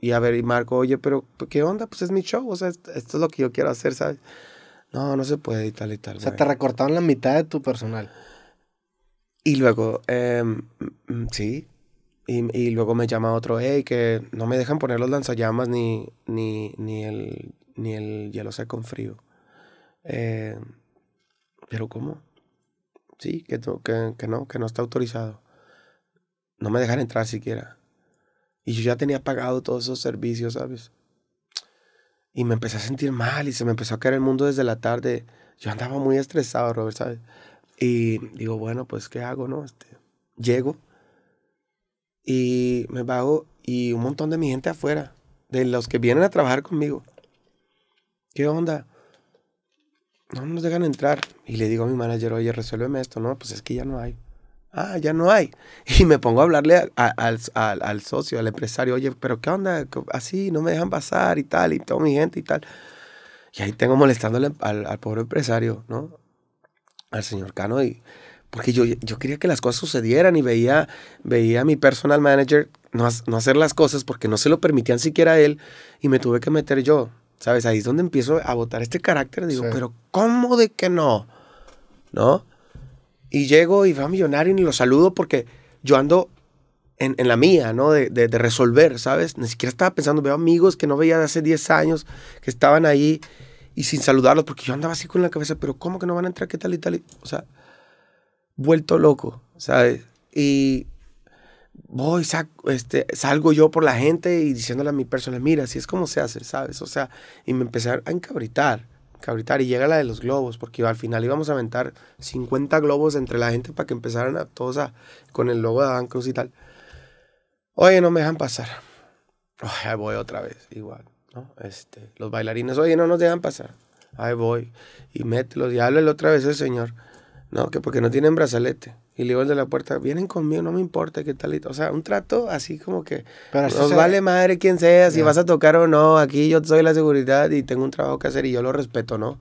S2: Y a ver, y Marco, oye, pero pues, ¿qué onda? Pues es mi show, o sea, esto, es lo que yo quiero hacer, ¿sabes? No, no se puede y tal y tal. O sea, te recortaron
S1: la mitad de tu personal. Y luego, em,
S2: mm, sí. Y, luego me llama otro, hey, que no me dejan poner los lanzallamas ni, ni, ni, el, ni el hielo seco con frío. Eh, ¿Pero cómo? Sí, que, que, que no, que no está autorizado. No me dejan entrar siquiera. Y yo ya tenía pagado todos esos servicios, ¿sabes? Y me empecé a sentir mal y se me empezó a caer el mundo desde la tarde. Yo andaba muy estresado, Robert, ¿sabes? Y digo, bueno, pues, ¿qué hago, no? Este, llego y me bajo y un montón de mi gente afuera, de los que vienen a trabajar conmigo. ¿Qué onda? no nos dejan entrar. Y le digo a mi manager, oye, resuélveme esto. No, pues es que ya no hay. Ah, ya no hay. Y me pongo a hablarle al, socio, al empresario, oye, pero ¿qué onda? Así, no me dejan pasar y tal, y toda mi gente y tal. Y ahí tengo molestándole al, pobre empresario, ¿no? Al señor Cano. porque yo, yo quería que las cosas sucedieran y veía, veía a mi personal manager no, no hacer las cosas porque no se lo permitían siquiera a él y me tuve que meter yo. ¿Sabes? Ahí es donde empiezo a votar este carácter. Digo, pero ¿cómo de que no? ¿No? Y llego y va a Millonario y lo saludo porque yo ando en, en la mía, ¿no? De, de, resolver, ¿sabes? Ni siquiera estaba pensando, veo amigos que no veía de hace 10 años, que estaban ahí y sin saludarlos, porque yo andaba así con la cabeza, pero ¿cómo que no van a entrar? ¿Qué tal y tal? o sea, vuelto loco, ¿sabes? Y voy, este, salgo yo por la gente y diciéndole a mi persona, mira, así es como se hace, ¿sabes? O sea, y me empecé a encabritar, encabritar. Y llega la de los globos, porque al final íbamos a aventar 50 globos entre la gente para que empezaran a todos a, con el logo de Adán Cruz y tal. Oye, no me dejan pasar. ahí voy otra vez, igual, ¿no? Este, los bailarines, oye, no nos dejan pasar. Ahí voy. Y mételos y háblale otra vez el señor. No, que porque no tienen brazalete. Y le digo al de la puerta, vienen conmigo, no me importa qué talito O sea, un trato así como que nos vale madre quien sea, si vas a tocar o no. Aquí yo soy la seguridad y tengo un trabajo que hacer y yo lo respeto, ¿no?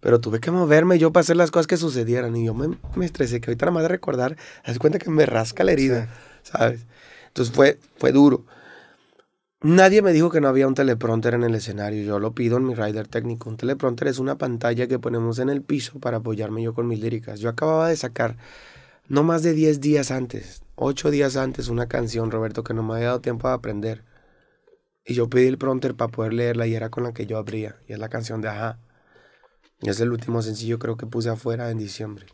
S2: Pero tuve que moverme yo para hacer las cosas que sucedieran. Y yo me, me estresé, que ahorita nada más de recordar, haz cuenta que me rasca la herida, ¿sabes? Entonces fue, fue duro. Nadie me dijo que no había un teleprompter en el escenario. Yo lo pido en mi rider técnico. Un teleprompter es una pantalla que ponemos en el piso para apoyarme yo con mis líricas. Yo acababa de sacar no más de 10 días antes, 8 días antes, una canción, Roberto, que no me había dado tiempo de aprender. Y yo pedí el pronter para poder leerla y era con la que yo abría. Y es la canción de Ajá. Y es el último sencillo creo que puse afuera en diciembre.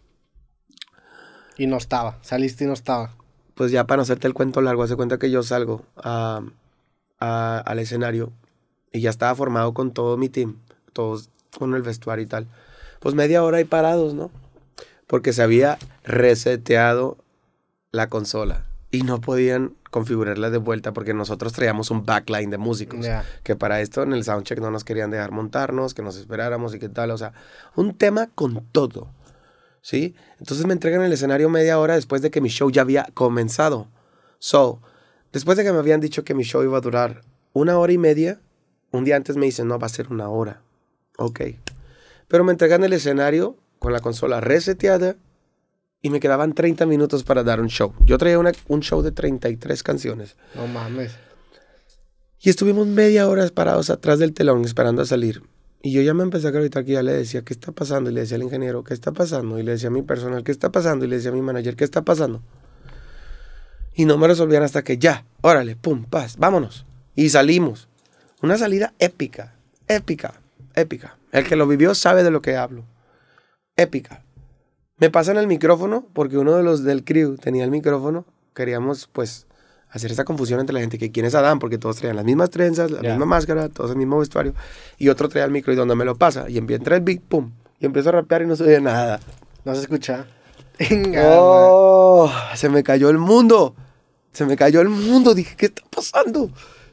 S1: Y no estaba, saliste y no estaba.
S2: Pues ya para no hacerte el cuento largo, hace cuenta que yo salgo a, al escenario y ya estaba formado con todo mi team, todos con el vestuario y tal. Pues media hora ahí parados, ¿no? porque se había reseteado la consola y no podían configurarla de vuelta porque nosotros traíamos un backline de músicos. Que para esto en el soundcheck no nos querían dejar montarnos, que nos esperáramos y qué tal. O sea, un tema con todo. ¿Sí? Entonces me entregan el escenario media hora después de que mi show ya había comenzado. So, después de que me habían dicho que mi show iba a durar una hora y media, un día antes me dicen, no, va a ser una hora. Ok. Pero me entregan el escenario con la consola reseteada y me quedaban 30 minutos para dar un show. Yo traía un show de 33 canciones. No mames. Y estuvimos media hora parados atrás del telón esperando a salir. Y yo ya me empecé a gritar que ya le decía, ¿qué está pasando? Y le decía al ingeniero, ¿qué está pasando? Y le decía a mi personal, ¿qué está pasando? Y le decía a mi manager, ¿qué está pasando? Y no me resolvían hasta que ya, órale, pum, paz, vámonos. Y salimos. Una salida épica, épica, épica. El que lo vivió sabe de lo que hablo épica. Me pasan el micrófono porque uno de los del crew tenía el micrófono. Queríamos, pues, hacer esa confusión entre la gente que quién es Adán, porque todos traían las mismas trenzas, la misma máscara, todos el mismo vestuario, y otro traía el micro y donde me lo pasa, y entra el beat, pum, y empiezo a rapear y no se oye nada. No se escucha. Venga, oh, se me cayó el mundo. Se me cayó el mundo. Dije, ¿qué está pasando?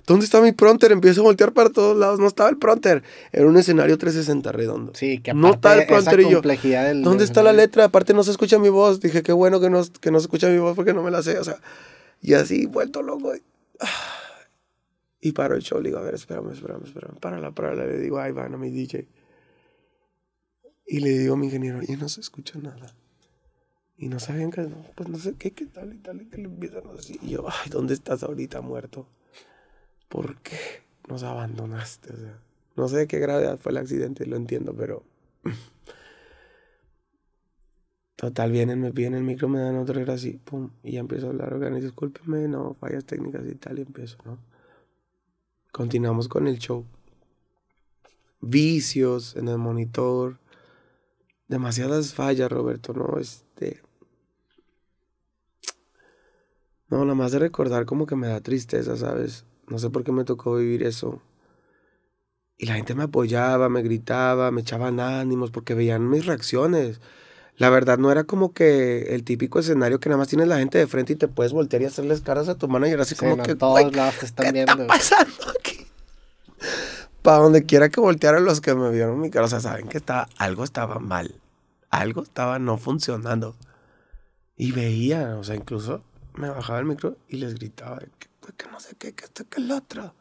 S2: ¿dónde está mi pronter? Empiezo a voltear para todos lados, no estaba el pronter. Era un escenario 360 redondo. Sí, que aparte No está el Del, ¿Dónde está la letra? Aparte no se escucha mi voz. Dije, qué bueno que no, que no se escucha mi voz porque no me la sé. O sea, y así, vuelto loco. Y, paro el show, le digo, a ver, espérame, espérame, espérame. la párala. Le digo, ay, van a mi DJ. Y le digo a mi ingeniero, y no se escucha nada. Y no sabían que, pues no sé qué, qué tal y tal, y que le empiezan a Y yo, ay, ¿dónde estás ahorita, muerto? ¿por qué nos abandonaste? no sé de qué gravedad fue el accidente, lo entiendo, pero... Total, vienen, me piden el micro, me dan otro era así, pum, y ya empiezo a hablar, oigan, discúlpeme, no, fallas técnicas y tal, y empiezo, ¿no? Continuamos con el show. Vicios en el monitor, demasiadas fallas, Roberto, ¿no? Este... No, nada más de recordar como que me da tristeza, ¿sabes? No sé por qué me tocó vivir eso. Y la gente me apoyaba, me gritaba, me echaban ánimos porque veían mis reacciones. La verdad no era como que el típico escenario que nada más tienes la gente de frente y te puedes voltear y hacerles caras a tu manager
S1: así como que todos lados están ¿qué está pasando aquí?
S2: Para donde quiera que voltearan los que me vieron mi cara, o sea, saben que estaba, algo estaba mal, algo estaba no funcionando. Y veía, o sea, incluso me bajaba el micro y les gritaba, que no sé qué, que esto, que el otro.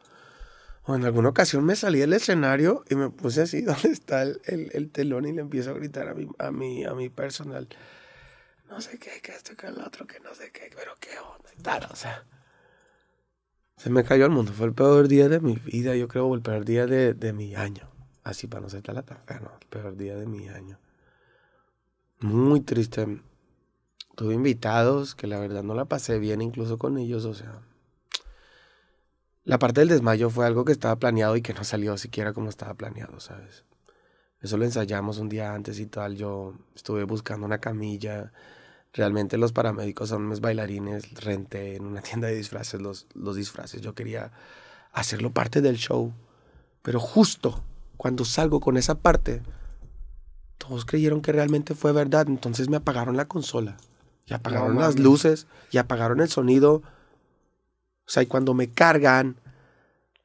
S2: O en alguna ocasión me salí del escenario y me puse así donde está el, telón y le empiezo a gritar a mi, a mi, a mi personal. No sé qué, que esto, que el otro, que no sé qué, pero qué onda o sea. Se me cayó el mundo. Fue el peor día de mi vida, yo creo, el peor día de, mi año. Así para no ser la ah, no, el peor día de mi año. Muy triste. Tuve invitados que la verdad no la pasé bien incluso con ellos, o sea, la parte del desmayo fue algo que estaba planeado y que no salió siquiera como estaba planeado, ¿sabes? Eso lo ensayamos un día antes y tal. Yo estuve buscando una camilla. Realmente los paramédicos son mis bailarines. Renté en una tienda de disfraces los, los disfraces. Yo quería hacerlo parte del show. Pero justo cuando salgo con esa parte, todos creyeron que realmente fue verdad. Entonces me apagaron la consola. Y apagaron las luces. Y apagaron el sonido o sea, y cuando me cargan,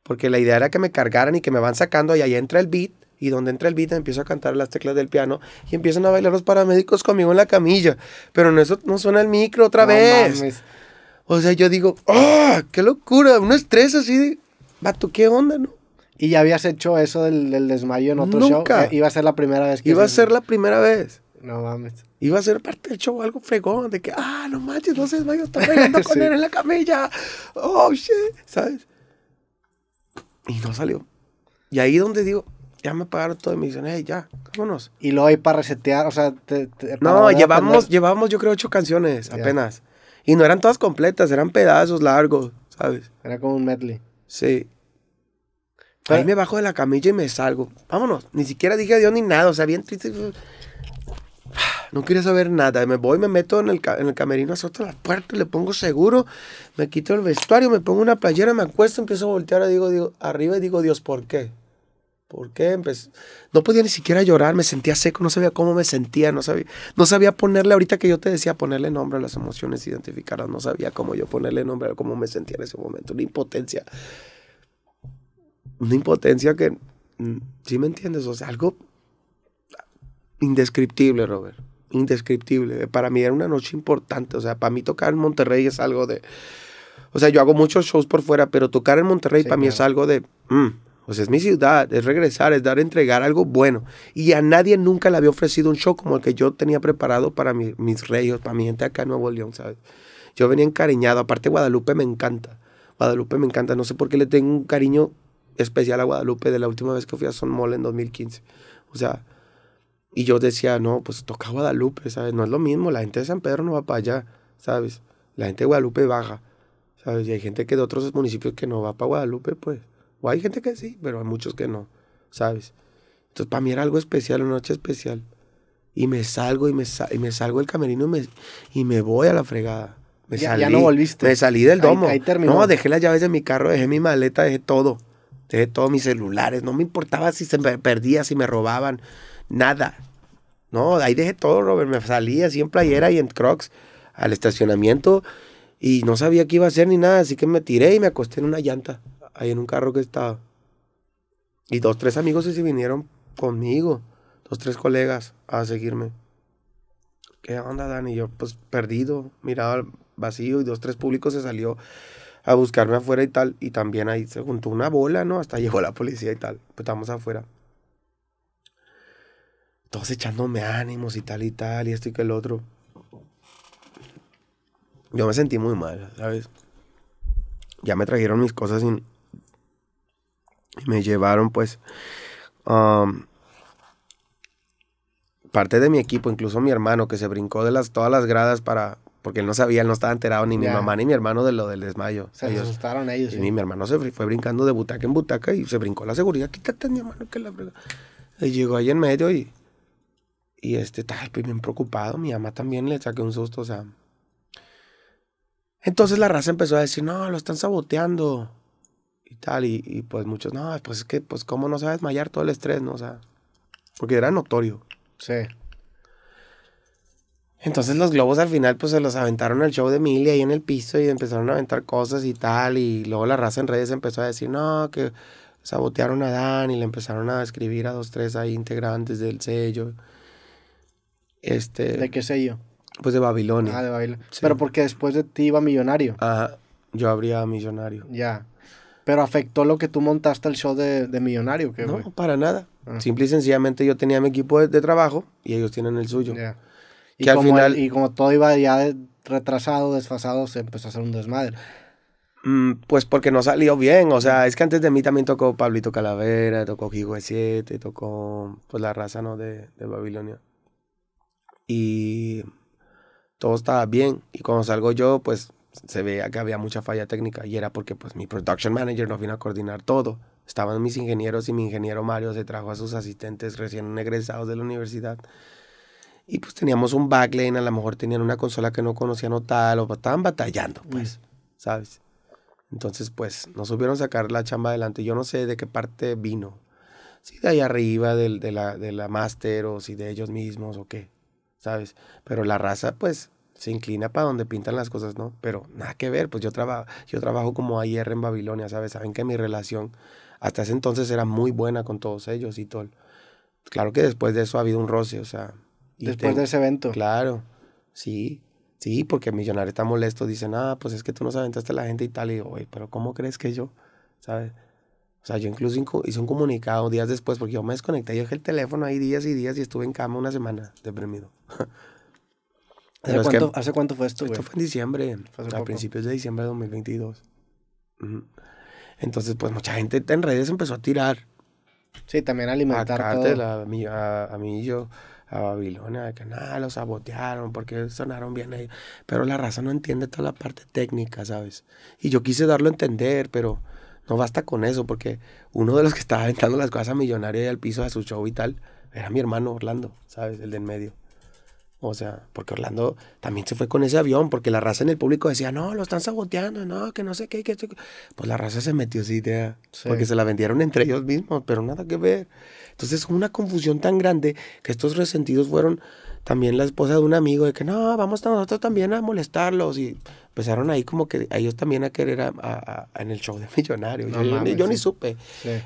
S2: porque la idea era que me cargaran y que me van sacando y ahí entra el beat y donde entra el beat empiezo a cantar las teclas del piano y empiezan a bailar los paramédicos conmigo en la camilla. Pero no, eso no suena el micro otra vez. O sea, yo digo,
S1: ¡ah! ¡Qué locura! Un estrés así de, vato, ¿qué onda, no? ¿Y ya habías hecho eso del, desmayo en otro Nunca. show? ¿E, iba a ser la primera vez Iba a ser la primera vez. No mames.
S2: Iba a ser parte del show algo fregón, de que, ah, no manches, no se desmayó, está bailando con él en la camilla. Oh, shit, ¿sabes? Y no salió. Y ahí donde
S1: digo, ya me pagaron todo y me hey, ya, vámonos. Y luego ahí para resetear, o sea, te, No, llevamos,
S2: llevamos yo creo ocho canciones apenas. Y no eran todas completas, eran pedazos largos, ¿sabes? Era como un medley. Sí. ahí me bajo de la camilla y me salgo. Vámonos. Ni siquiera dije adiós ni nada, o sea, bien triste. No quería saber nada. Me voy, me meto en el, en el camerino, azoto la puerta, le pongo seguro, me quito el vestuario, me pongo una playera, me acuesto, empiezo a voltear, digo, arriba y digo, Dios, ¿por qué? ¿Por qué? no podía ni siquiera llorar, me sentía seco, no sabía cómo me sentía, no sabía, no sabía ponerle, ahorita que yo te decía, ponerle nombre a las emociones, identificarlas, no sabía cómo yo ponerle nombre a cómo me sentía en ese momento, una impotencia. Una impotencia que, mm, si me entiendes? O sea, algo indescriptible, Robert indescriptible. Para mí era una noche importante. O sea, para mí tocar en Monterrey es algo de... O sea, yo hago muchos shows por fuera, pero tocar en Monterrey para mí es algo de... Mm, o sea, es mi ciudad, es regresar, es dar, entregar algo bueno. Y a nadie nunca le había ofrecido un show como el que yo tenía preparado para mis reyes, para mi gente acá en Nuevo León, ¿sabes? Yo venía encariñado. Aparte, Guadalupe me encanta. Guadalupe me encanta. No sé por qué le tengo un cariño especial a Guadalupe de la última vez que fui a Son Mole en 2015. O sea, y yo decía, no, pues toca Guadalupe, ¿sabes? No es lo mismo, la gente de San Pedro no va para allá, ¿sabes? La gente de Guadalupe baja, ¿sabes? Y hay gente que de otros municipios que no va para Guadalupe, pues. O hay gente que sí, pero hay muchos que no, ¿sabes? Entonces, para mí era algo especial, una noche especial. Y me salgo, y me, y me salgo del camerino y me, y me voy a la fregada. Me ya, salí, ya no volviste. Me salí del domo. Ahí, terminó. no, dejé las llaves de mi carro, dejé mi maleta, dejé todo. Dejé todos mis celulares. No me importaba si se me perdía, si me robaban nada. No, ahí dejé todo, Robert. Me salía así en playera y en crocs al estacionamiento y no sabía qué iba a hacer ni nada, así que me tiré y me acosté en una llanta, ahí en un carro que estaba. Y dos, tres amigos se vinieron conmigo, dos, tres colegas a seguirme. ¿Qué onda, Dani? Yo, pues perdido, miraba al vacío y dos, tres públicos se salió a buscarme afuera y tal. Y también ahí se juntó una bola, ¿no? Hasta llegó la policía y tal. Pues estamos afuera todos echándome ánimos y tal y tal, y esto y que el otro. Yo me sentí muy mal, ¿sabes? Ya me trajeron mis cosas y me llevaron, pues, parte de mi equipo, incluso mi hermano, que se brincó de las, todas las gradas para. Porque él no sabía, él no estaba enterado, ni mi mamá ni mi hermano de lo del desmayo. Se ellos, asustaron ellos. Y mi hermano se fue brincando de butaca en butaca y se brincó la seguridad. Quítate, mi hermano, que la Y llegó ahí en medio y y este, tal, pues bien preocupado, mi mamá también le saqué un susto, o sea. Entonces la raza empezó a decir, no, lo están saboteando. Y tal, y, pues muchos, no, pues es que, pues cómo no sabes va a desmayar todo el estrés, ¿no? O sea, porque era notorio. Sí. Entonces los globos al final pues se los aventaron al show de Emilia ahí en el piso y empezaron a aventar cosas y tal. Y luego la raza en redes empezó a decir, no, que sabotearon a Dan y le empezaron a escribir a dos, tres ahí integrantes del sello. Este, ¿De qué yo? Pues de Babilonia. Ah,
S1: de Babilonia. Pero porque después de ti iba Millonario.
S2: Ajá, yo habría Millonario.
S1: Ya. Pero afectó lo que tú montaste el show de, Millonario, ¿qué, No,
S2: para nada. Ah. Simple y sencillamente yo tenía mi equipo de, trabajo y ellos tienen el suyo. Ya,
S1: Y, como y como todo iba ya retrasado, desfasado, se empezó a hacer un desmadre.
S2: Mm, pues porque no salió bien. O sea, es que antes de mí también tocó Pablito Calavera, tocó Gigo 7 tocó pues la raza ¿no? de Babilonia y todo estaba bien. Y cuando salgo yo, pues se veía que había mucha falla técnica y era porque pues mi production manager no vino a coordinar todo. Estaban mis ingenieros y mi ingeniero Mario se trajo a sus asistentes recién egresados de la universidad. Y pues teníamos un backlane, a lo mejor tenían una consola que no conocían o tal, o estaban batallando, pues, ¿sabes? Entonces, pues, nos supieron sacar la chamba adelante. Yo no sé de qué parte vino. Si de ahí arriba, del, de la, de la máster, o si de ellos mismos, o qué. ¿sabes? Pero la raza, pues, se inclina para donde pintan las cosas, ¿no? Pero nada que ver, pues yo, trabajo yo trabajo como ayer en Babilonia, ¿sabes? Saben que mi relación hasta ese entonces era muy buena con todos ellos y todo. Claro que después de eso ha habido un roce, o sea... después de ese evento. Claro, sí, sí, porque Millonario está molesto, dice, ah, pues es que tú no aventaste a la gente y tal, y digo, oye, pero ¿cómo crees que yo? ¿Sabes? O sea, yo incluso hice un comunicado días después porque yo me desconecté. Yo dejé el teléfono ahí días y días y estuve en cama una semana deprimido. ¿Hace, cuánto, ¿Hace, cuánto, fue esto? Esto fue en diciembre, a principios de diciembre de 2022. Entonces, pues mucha gente en redes empezó a tirar.
S1: Sí, también alimentar a alimentar
S2: A, mí, a, mí y yo, a Babilonia, de que nada, los sabotearon porque sonaron bien ahí. Pero la raza no entiende toda la parte técnica, ¿sabes? Y yo quise darlo a entender, pero no basta con eso, porque uno de los que estaba aventando las cosas a Millonario y al piso de su show y tal, era mi hermano Orlando, ¿sabes? El de en medio. O sea, porque Orlando también se fue con ese avión, porque la raza en el público decía, no, lo están saboteando, no, que no sé qué, Pues la raza se metió esa idea, porque se la vendieron entre ellos mismos, pero nada que ver. Entonces, una confusión tan grande que estos resentidos fueron también la esposa de un amigo de que no, vamos a nosotros también a molestarlos y empezaron ahí como que ellos también a querer en el show de millonario. yo, ni supe,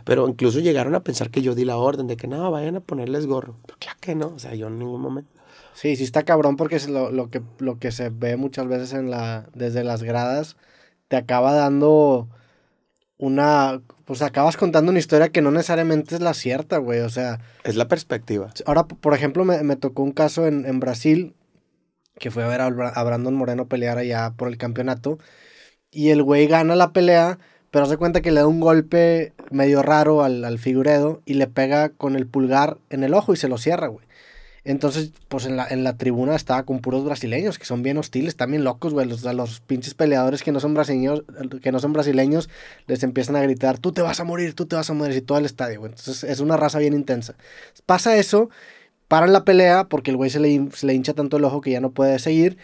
S2: pero incluso llegaron a pensar que
S1: yo di la orden de que no, vayan a ponerles gorro. Pero claro que no, o sea, yo en ningún momento. Sí, sí está cabrón porque lo, que, lo que se ve muchas veces desde las gradas te acaba dando una, pues acabas contando una historia que no necesariamente es la cierta, güey, o sea...
S2: Es la perspectiva. Ahora,
S1: por ejemplo, me, tocó un caso en, Brasil, que fue a ver a, Brandon Moreno pelear allá por el campeonato, y el güey gana la pelea, pero hace cuenta que le da un golpe medio raro al, al figuredo y le pega con el pulgar en el ojo y se lo cierra, güey. Entonces, pues en la, en la tribuna estaba con puros brasileños, que son bien hostiles, también locos, güey. Los, los pinches peleadores que no son brasileños, que no son brasileños, les empiezan a gritar, tú te vas a morir, tú te vas a morir, y todo el estadio, güey. Entonces es una raza bien intensa. Pasa eso, paran la pelea porque el güey se le, se le hincha tanto el ojo que ya no puede seguir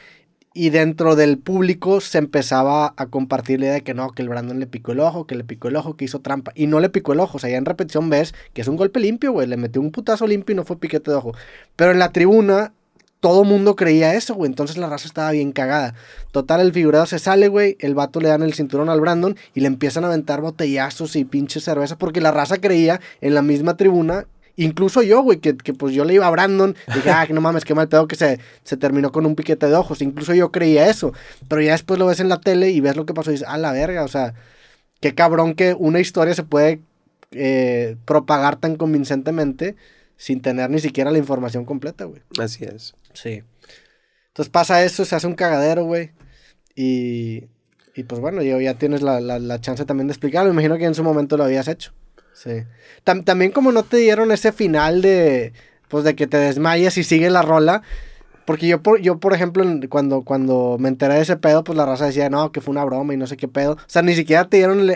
S1: y dentro del público se empezaba a compartir la idea de que no, que el Brandon le picó el ojo, que le picó el ojo, que hizo trampa. Y no le picó el ojo. O sea, ya en repetición ves que es un golpe limpio, güey. Le metió un putazo limpio y no fue piquete de ojo. Pero en la tribuna, todo mundo creía eso, güey. Entonces la raza estaba bien cagada. Total, el figurado se sale, güey. El vato le dan el cinturón al Brandon y le empiezan a aventar botellazos y pinches cervezas porque la raza creía en la misma tribuna Incluso yo, güey, que, pues yo le iba a Brandon, dije, ah, no mames, qué mal pedo que se, se terminó con un piquete de ojos. Incluso yo creía eso. Pero ya después lo ves en la tele y ves lo que pasó y dices, ah, la verga, o sea, qué cabrón que una historia se puede eh, propagar tan convincentemente sin tener ni siquiera la información completa, güey. Así es. Sí. Entonces pasa eso, se hace un cagadero, güey. Y, pues bueno, ya tienes la, la chance también de explicarlo. Me imagino que en su momento lo habías hecho. Sí. también como no te dieron ese final de, pues de que te desmayas y sigue la rola. Porque yo, por, yo, por ejemplo, cuando, cuando me enteré de ese pedo, pues la raza decía, no, que fue una broma y no sé qué pedo. O sea, ni siquiera te dieron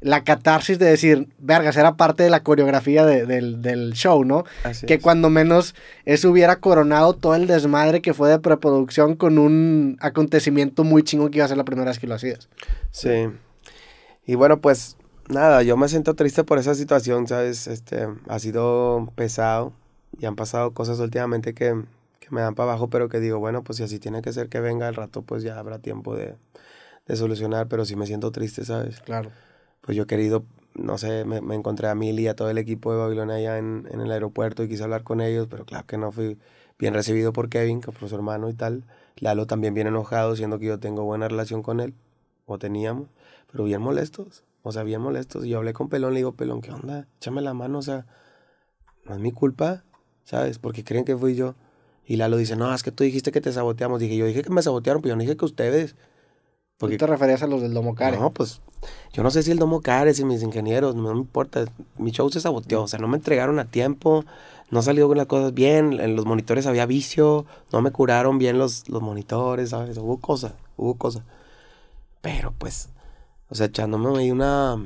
S1: la catarsis de decir, vergas, era parte de la coreografía del, show, ¿no? que cuando menos eso hubiera coronado todo el desmadre que fue de preproducción con un acontecimiento muy chingo que iba a ser la primera vez que lo hacías. Sí. Y bueno, pues nada, yo me siento triste por esa situación, ¿sabes? Este,
S2: ha sido pesado y han pasado cosas últimamente que, que me dan para abajo, pero que digo, bueno, pues si así tiene que ser que venga el rato, pues ya habrá tiempo de, de solucionar, pero sí me siento triste, ¿sabes? Claro. Pues yo he querido, no sé, me, encontré a Mili y a todo el equipo de Babilonia allá en, en, el aeropuerto y quise hablar con ellos, pero claro que no fui bien recibido por Kevin, que fue su hermano y tal. Lalo también bien enojado, siendo que yo tengo buena relación con él, o teníamos, pero bien molestos. O sea, bien molestos. Y yo hablé con Pelón, le digo, Pelón, ¿qué onda? Échame la mano, o sea, no es mi culpa, ¿sabes? Porque creen que fui yo. Y Lalo dice, no, es que tú dijiste que te saboteamos. Dije, yo dije que me sabotearon, pero pues yo no dije que ustedes. Porque ¿Tú te referías
S1: a los del Care?
S2: No, pues yo no sé si el Domo Care, si mis ingenieros, no me importa. Mi show se saboteó, o sea, no me entregaron a tiempo, no salió con las cosas bien, en los monitores había vicio, no me curaron bien los, los monitores, ¿sabes? Hubo cosas, hubo cosas. Pero pues o sea, echándome ahí una,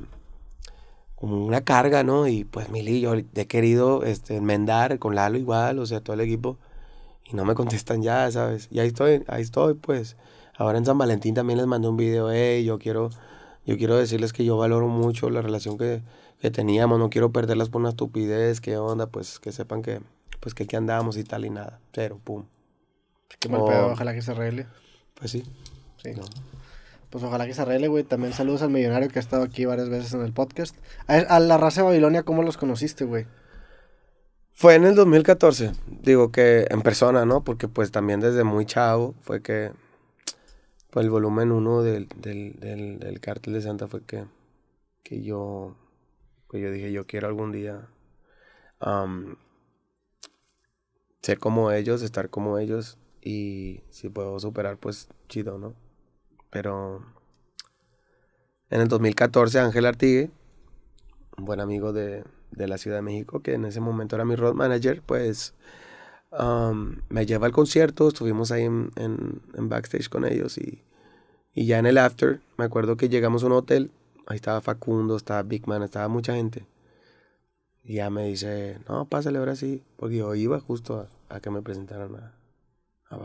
S2: una carga, ¿no? Y pues Mili, yo he querido este, enmendar con Lalo igual, o sea, todo el equipo, y no me contestan ya, ¿sabes? Y ahí estoy, ahí estoy, pues. Ahora en San Valentín también les mandé un video, hey, yo quiero, yo quiero decirles que yo valoro mucho la relación que, que teníamos, no quiero perderlas por una estupidez, qué onda, pues que sepan que, pues que aquí andábamos y tal y nada, cero, pum. Qué mal pegado pedo, ojalá
S1: que se arregle. Pues sí. Sí. No pues ojalá que se arregle, güey. También saludos al millonario que ha estado aquí varias veces en el podcast. A, la raza de Babilonia, ¿cómo los conociste, güey?
S2: Fue en el 2014, digo que en persona, ¿no? Porque pues también desde muy chavo fue que, pues el volumen uno del, del, cártel de Santa fue que, yo, yo dije, yo quiero algún día ser como ellos, estar como ellos y si puedo superar, pues chido, ¿no? Pero en el 2014 Ángel Artigue, un buen amigo de, la Ciudad de México, que en ese momento era mi road manager, pues um, me lleva al concierto, estuvimos ahí en, backstage con ellos y, ya en el after, me acuerdo que llegamos a un hotel, ahí estaba Facundo, estaba Big Man, estaba mucha gente. Y ya me dice, no, pásale ahora sí, porque yo iba justo a, que me presentaran a, a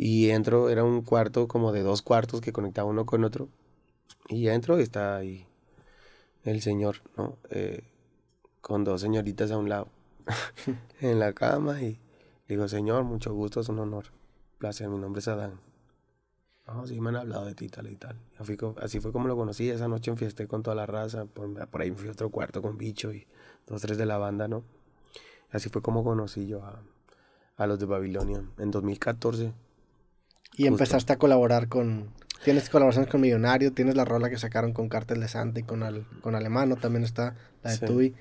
S2: y entro, era un cuarto como de dos cuartos que conectaba uno con otro. Y entro y está ahí el señor, ¿no? Eh, con dos señoritas a un lado, en la cama. Y digo, señor, mucho gusto, es un honor. Placer, mi nombre es Adán. Ah, oh, sí me han hablado de ti, tal y tal. así fue como lo conocí. Esa noche enfiesté con toda la raza. Por, por ahí fui a otro cuarto con bicho y dos, tres de la banda, ¿no? Así fue como conocí yo a, a los de Babilonia en 2014. Y empezaste
S1: a colaborar con... Tienes colaboraciones con Millonario, tienes la rola que sacaron con Cartel de Santa y con, con Alemano, también está la de Tui.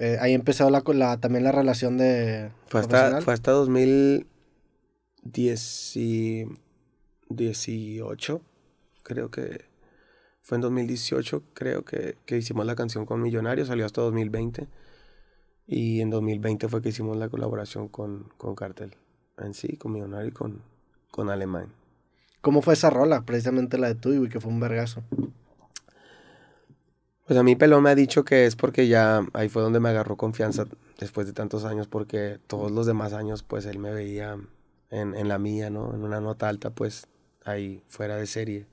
S1: Eh, ahí empezó la, también la relación de... Fue hasta,
S2: fue hasta 2018, creo que... Fue en 2018, creo que, hicimos la canción con Millonario, salió hasta 2020. Y en 2020 fue que hicimos la colaboración con, con Cartel. En sí, con Millonario y con, con Alemán.
S1: ¿Cómo fue esa rola? Precisamente la de tú, güey, que fue un vergazo.
S2: Pues a mí Pelón me ha dicho que es porque ya ahí fue donde me agarró confianza después de tantos años, porque todos los demás años, pues él me veía en, la mía, ¿no? En una nota alta, pues ahí fuera de serie,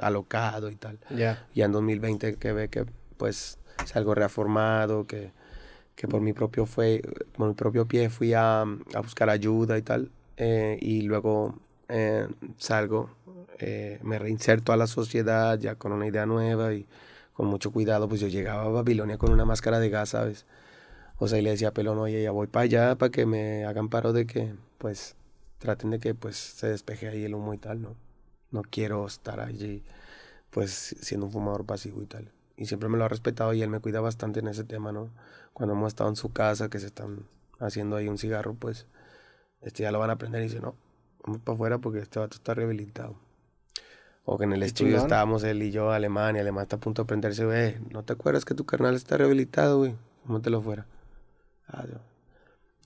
S2: alocado y tal. Ya. Yeah. en 2020 que ve que, pues, salgo reformado, que, que por, mi propio fue, por mi propio pie fui a, a buscar ayuda y tal. Eh, y luego eh, salgo, eh, me reinserto a la sociedad ya con una idea nueva y con mucho cuidado, pues yo llegaba a Babilonia con una máscara de gas, ¿sabes? O sea, y le decía a Pelón, oye, ya voy para allá para que me hagan paro de que, pues, traten de que, pues, se despeje ahí el humo y tal, ¿no? No quiero estar allí, pues, siendo un fumador pasivo y tal. Y siempre me lo ha respetado y él me cuida bastante en ese tema, ¿no? Cuando hemos estado en su casa, que se están haciendo ahí un cigarro, pues, este ya lo van a aprender y dice, no, vamos para afuera porque este vato está rehabilitado. O que en el estudio estábamos él y yo, Alemán, y Alemán está a punto de prenderse, güey, eh, ¿no te acuerdas que tu carnal está rehabilitado, güey? Móntelo fuera. Ah,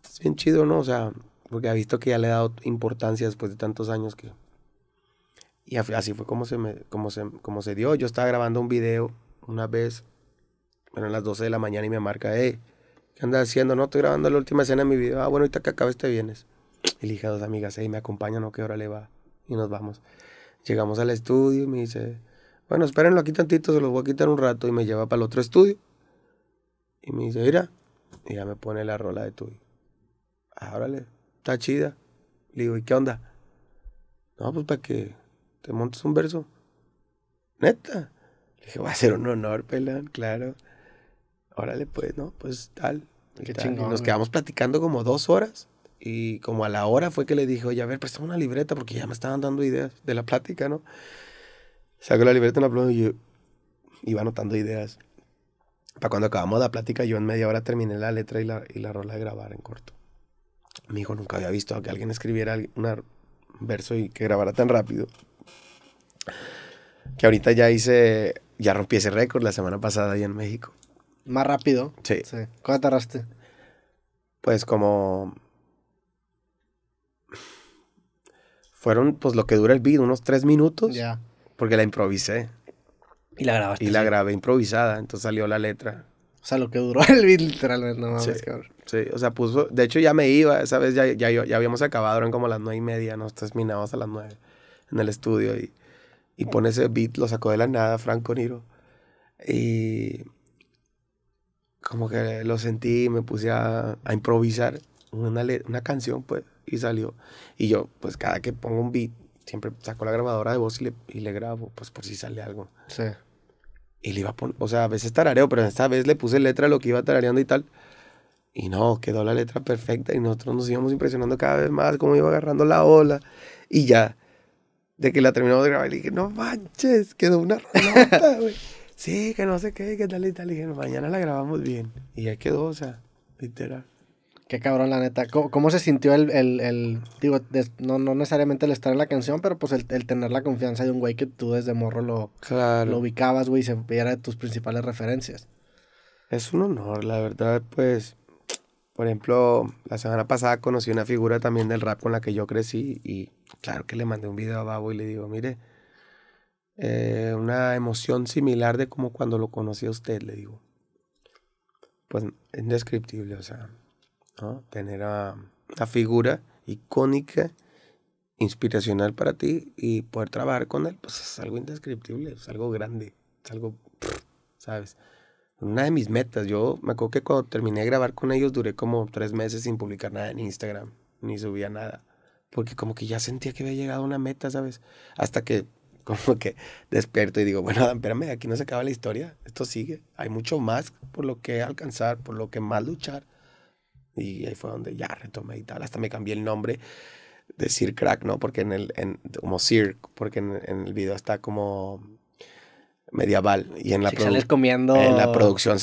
S2: Es bien chido, ¿no? O sea, porque ha visto que ya le he dado importancia después de tantos años que... Y así fue como se, me, como como se dio. Yo estaba grabando un video una vez, bueno, a las 12 de la mañana y me marca, hey, eh, ¿qué andas haciendo? No, estoy grabando la última escena de mi video. Ah, bueno, ahorita que acabes te vienes elige a dos amigas, ahí, me acompañan o qué hora le va. Y nos vamos. Llegamos al estudio y me dice, bueno, espérenlo aquí tantito, se los voy a quitar un rato. Y me lleva para el otro estudio. Y me dice, mira, y ya me pone la rola de tuyo. Ah, está chida. Le digo, ¿y qué onda? No, pues para que te montes un verso. Neta. Le dije, va a ser un honor, pelán, claro. Órale, pues, ¿no? Pues tal. y nos quedamos platicando como dos horas. Y como a la hora fue que le dije, oye, a ver, préstame una libreta porque ya me estaban dando ideas de la plática, ¿no? Sacó la libreta, la pluma y yo iba anotando ideas. Para cuando acabamos la plática, yo en media hora terminé la letra y la, y la rola de grabar en corto. Mi hijo nunca había visto que alguien escribiera un verso y que grabara tan rápido. Que ahorita ya hice, ya rompí ese récord la semana pasada allá en México.
S1: ¿Más rápido? Sí. sí. ¿Cuánto tardaste?
S2: Pues como fueron pues lo que dura el beat, unos tres minutos. Ya. Porque la improvisé. Y la grabaste. Y la grabé improvisada, entonces salió la letra. O sea, lo que
S1: duró el beat literalmente, no mames, sí, cabrón.
S2: Sí, o sea, puso, de hecho ya me iba, esa vez ya, ya, habíamos acabado, eran como las nueve y media, nos terminamos a las nueve en el estudio y, pone ese beat, lo sacó de la nada Franco Niro. Y como que lo sentí y me puse a, improvisar una, una canción, pues y salió. Y yo, pues cada que pongo un beat, siempre saco la grabadora de voz y le, y le grabo, pues por si sale algo. Sí. Y le iba a poner, o sea, a veces tarareo, pero esta vez le puse letra a lo que iba tarareando y tal. Y no, quedó la letra perfecta y nosotros nos íbamos impresionando cada vez más cómo iba agarrando la ola. Y ya, de que la terminamos de grabar, le dije, no manches, quedó una rolota,
S1: sí, que no sé qué, qué tal y tal. Y dije, mañana la grabamos bien. Y ya quedó, o sea, literal. Qué cabrón, la neta. ¿Cómo, se sintió el, el, el digo, no, necesariamente el estar en la canción, pero pues el, tener la confianza de un güey que tú desde morro lo, lo ubicabas, güey, y se de tus principales referencias?
S2: Es un honor, la verdad, pues, por ejemplo, la semana pasada conocí una figura también del rap con la que yo crecí y claro que le mandé un video a Babo y le digo, mire, eh, una emoción similar de como cuando lo conocí a usted, le digo. Pues indescriptible, o sea, tener a la figura icónica, inspiracional para ti y poder trabajar con él, pues es algo indescriptible, es algo grande, es algo, ¿sabes? Una de mis metas, yo me acuerdo que cuando terminé de grabar con ellos duré como tres meses sin publicar nada en Instagram, ni subía nada, porque como que ya sentía que había llegado a una meta, ¿sabes? Hasta que como que despierto y digo, bueno, espérame, aquí no se acaba la historia, esto sigue, hay mucho más por lo que alcanzar, por lo que más luchar. Y ahí fue donde ya retomé y tal. Hasta me cambié el nombre de Sir Crack, ¿no? Porque en el, como Sir, porque en, el video está como medieval y en la, comiendo... en producción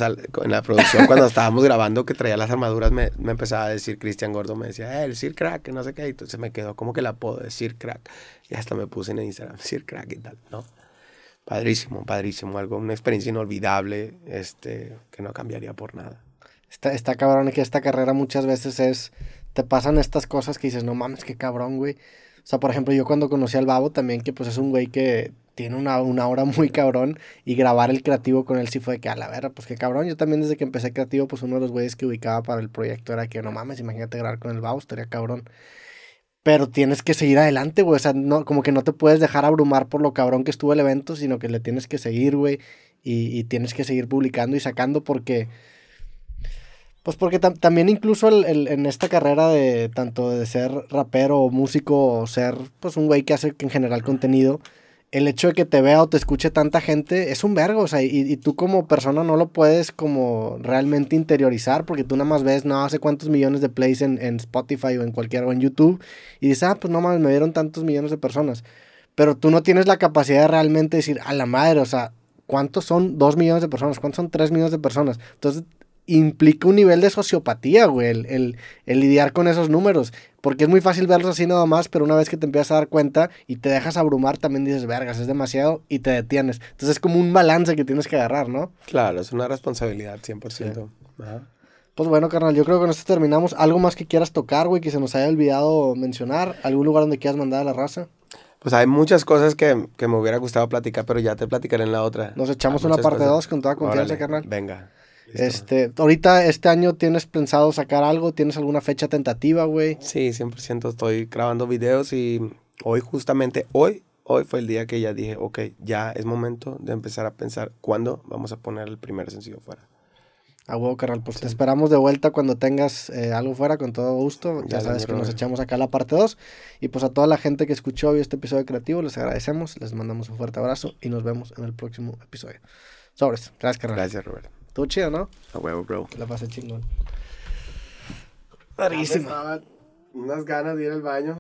S2: la producción cuando estábamos grabando que traía las armaduras me, empezaba a decir Cristian Gordo me decía eh, el Sir Crack no sé qué y entonces me quedó como que la apodo de Sir Crack y hasta me puse en Instagram Sir Crack y tal no padrísimo padrísimo algo una experiencia inolvidable este que no cambiaría por nada
S1: Está, está cabrón que esta carrera muchas veces es. Te pasan estas cosas que dices, no mames, qué cabrón, güey. O sea, por ejemplo, yo cuando conocí al Babo también, que pues es un güey que tiene una, una hora muy cabrón y grabar el creativo con él sí fue que a la verga, pues qué cabrón. Yo también desde que empecé creativo, pues uno de los güeyes que ubicaba para el proyecto era que no mames, imagínate grabar con el Babo, estaría cabrón. Pero tienes que seguir adelante, güey. O sea, no, como que no te puedes dejar abrumar por lo cabrón que estuvo el evento, sino que le tienes que seguir, güey. Y, y tienes que seguir publicando y sacando porque pues porque también incluso el, en esta carrera de tanto de ser rapero o músico o ser pues un güey que hace en general contenido, el hecho de que te vea o te escuche tanta gente es un vergo, o sea, y, tú como persona no lo puedes como realmente interiorizar porque tú nada más ves, no, hace cuántos millones de plays en, en Spotify o en cualquier o en YouTube y dices, ah, pues no mames, me vieron tantos millones de personas. Pero tú no tienes la capacidad de realmente decir, a la madre, o sea, ¿cuántos son dos millones de personas? ¿Cuántos son tres millones de personas? Entonces implica un nivel de sociopatía, güey, el, lidiar con esos números. Porque es muy fácil verlos así nada más, pero una vez que te empiezas a dar cuenta y te dejas abrumar, también dices, vergas, es demasiado y te detienes. Entonces es como un balance que tienes que agarrar, ¿no?
S2: Claro, es una responsabilidad 100%.
S1: Pues bueno, carnal, yo creo que con esto terminamos. ¿Algo más que quieras tocar, güey, que se nos haya olvidado mencionar? ¿Algún lugar donde quieras mandar a la raza?
S2: Pues hay muchas cosas que, me hubiera gustado platicar, pero ya te platicaré en la otra.
S1: Nos echamos ah, una parte de dos con toda confianza, carnal. Venga. Este, ahorita este año tienes pensado sacar algo, tienes alguna fecha tentativa, güey. Sí,
S2: 100% estoy grabando videos y hoy justamente hoy hoy fue el día que ya dije, ok, ya es momento de empezar a pensar cuándo vamos a poner el primer sencillo fuera.
S1: A huevo, carnal. Pues te esperamos de vuelta cuando tengas eh, algo fuera, con todo gusto. Ya, sabes que nos echamos acá la parte 2. Y pues a toda la gente que escuchó hoy este episodio creativo, les agradecemos, les mandamos un fuerte abrazo y nos vemos en el próximo episodio. Sobres. Gracias, carnal. Gracias, Roberto. Todo chido, ¿no? A huevo, bro. La pasé chingón.
S2: Rarísimo. Ah, unas ganas de ir al baño.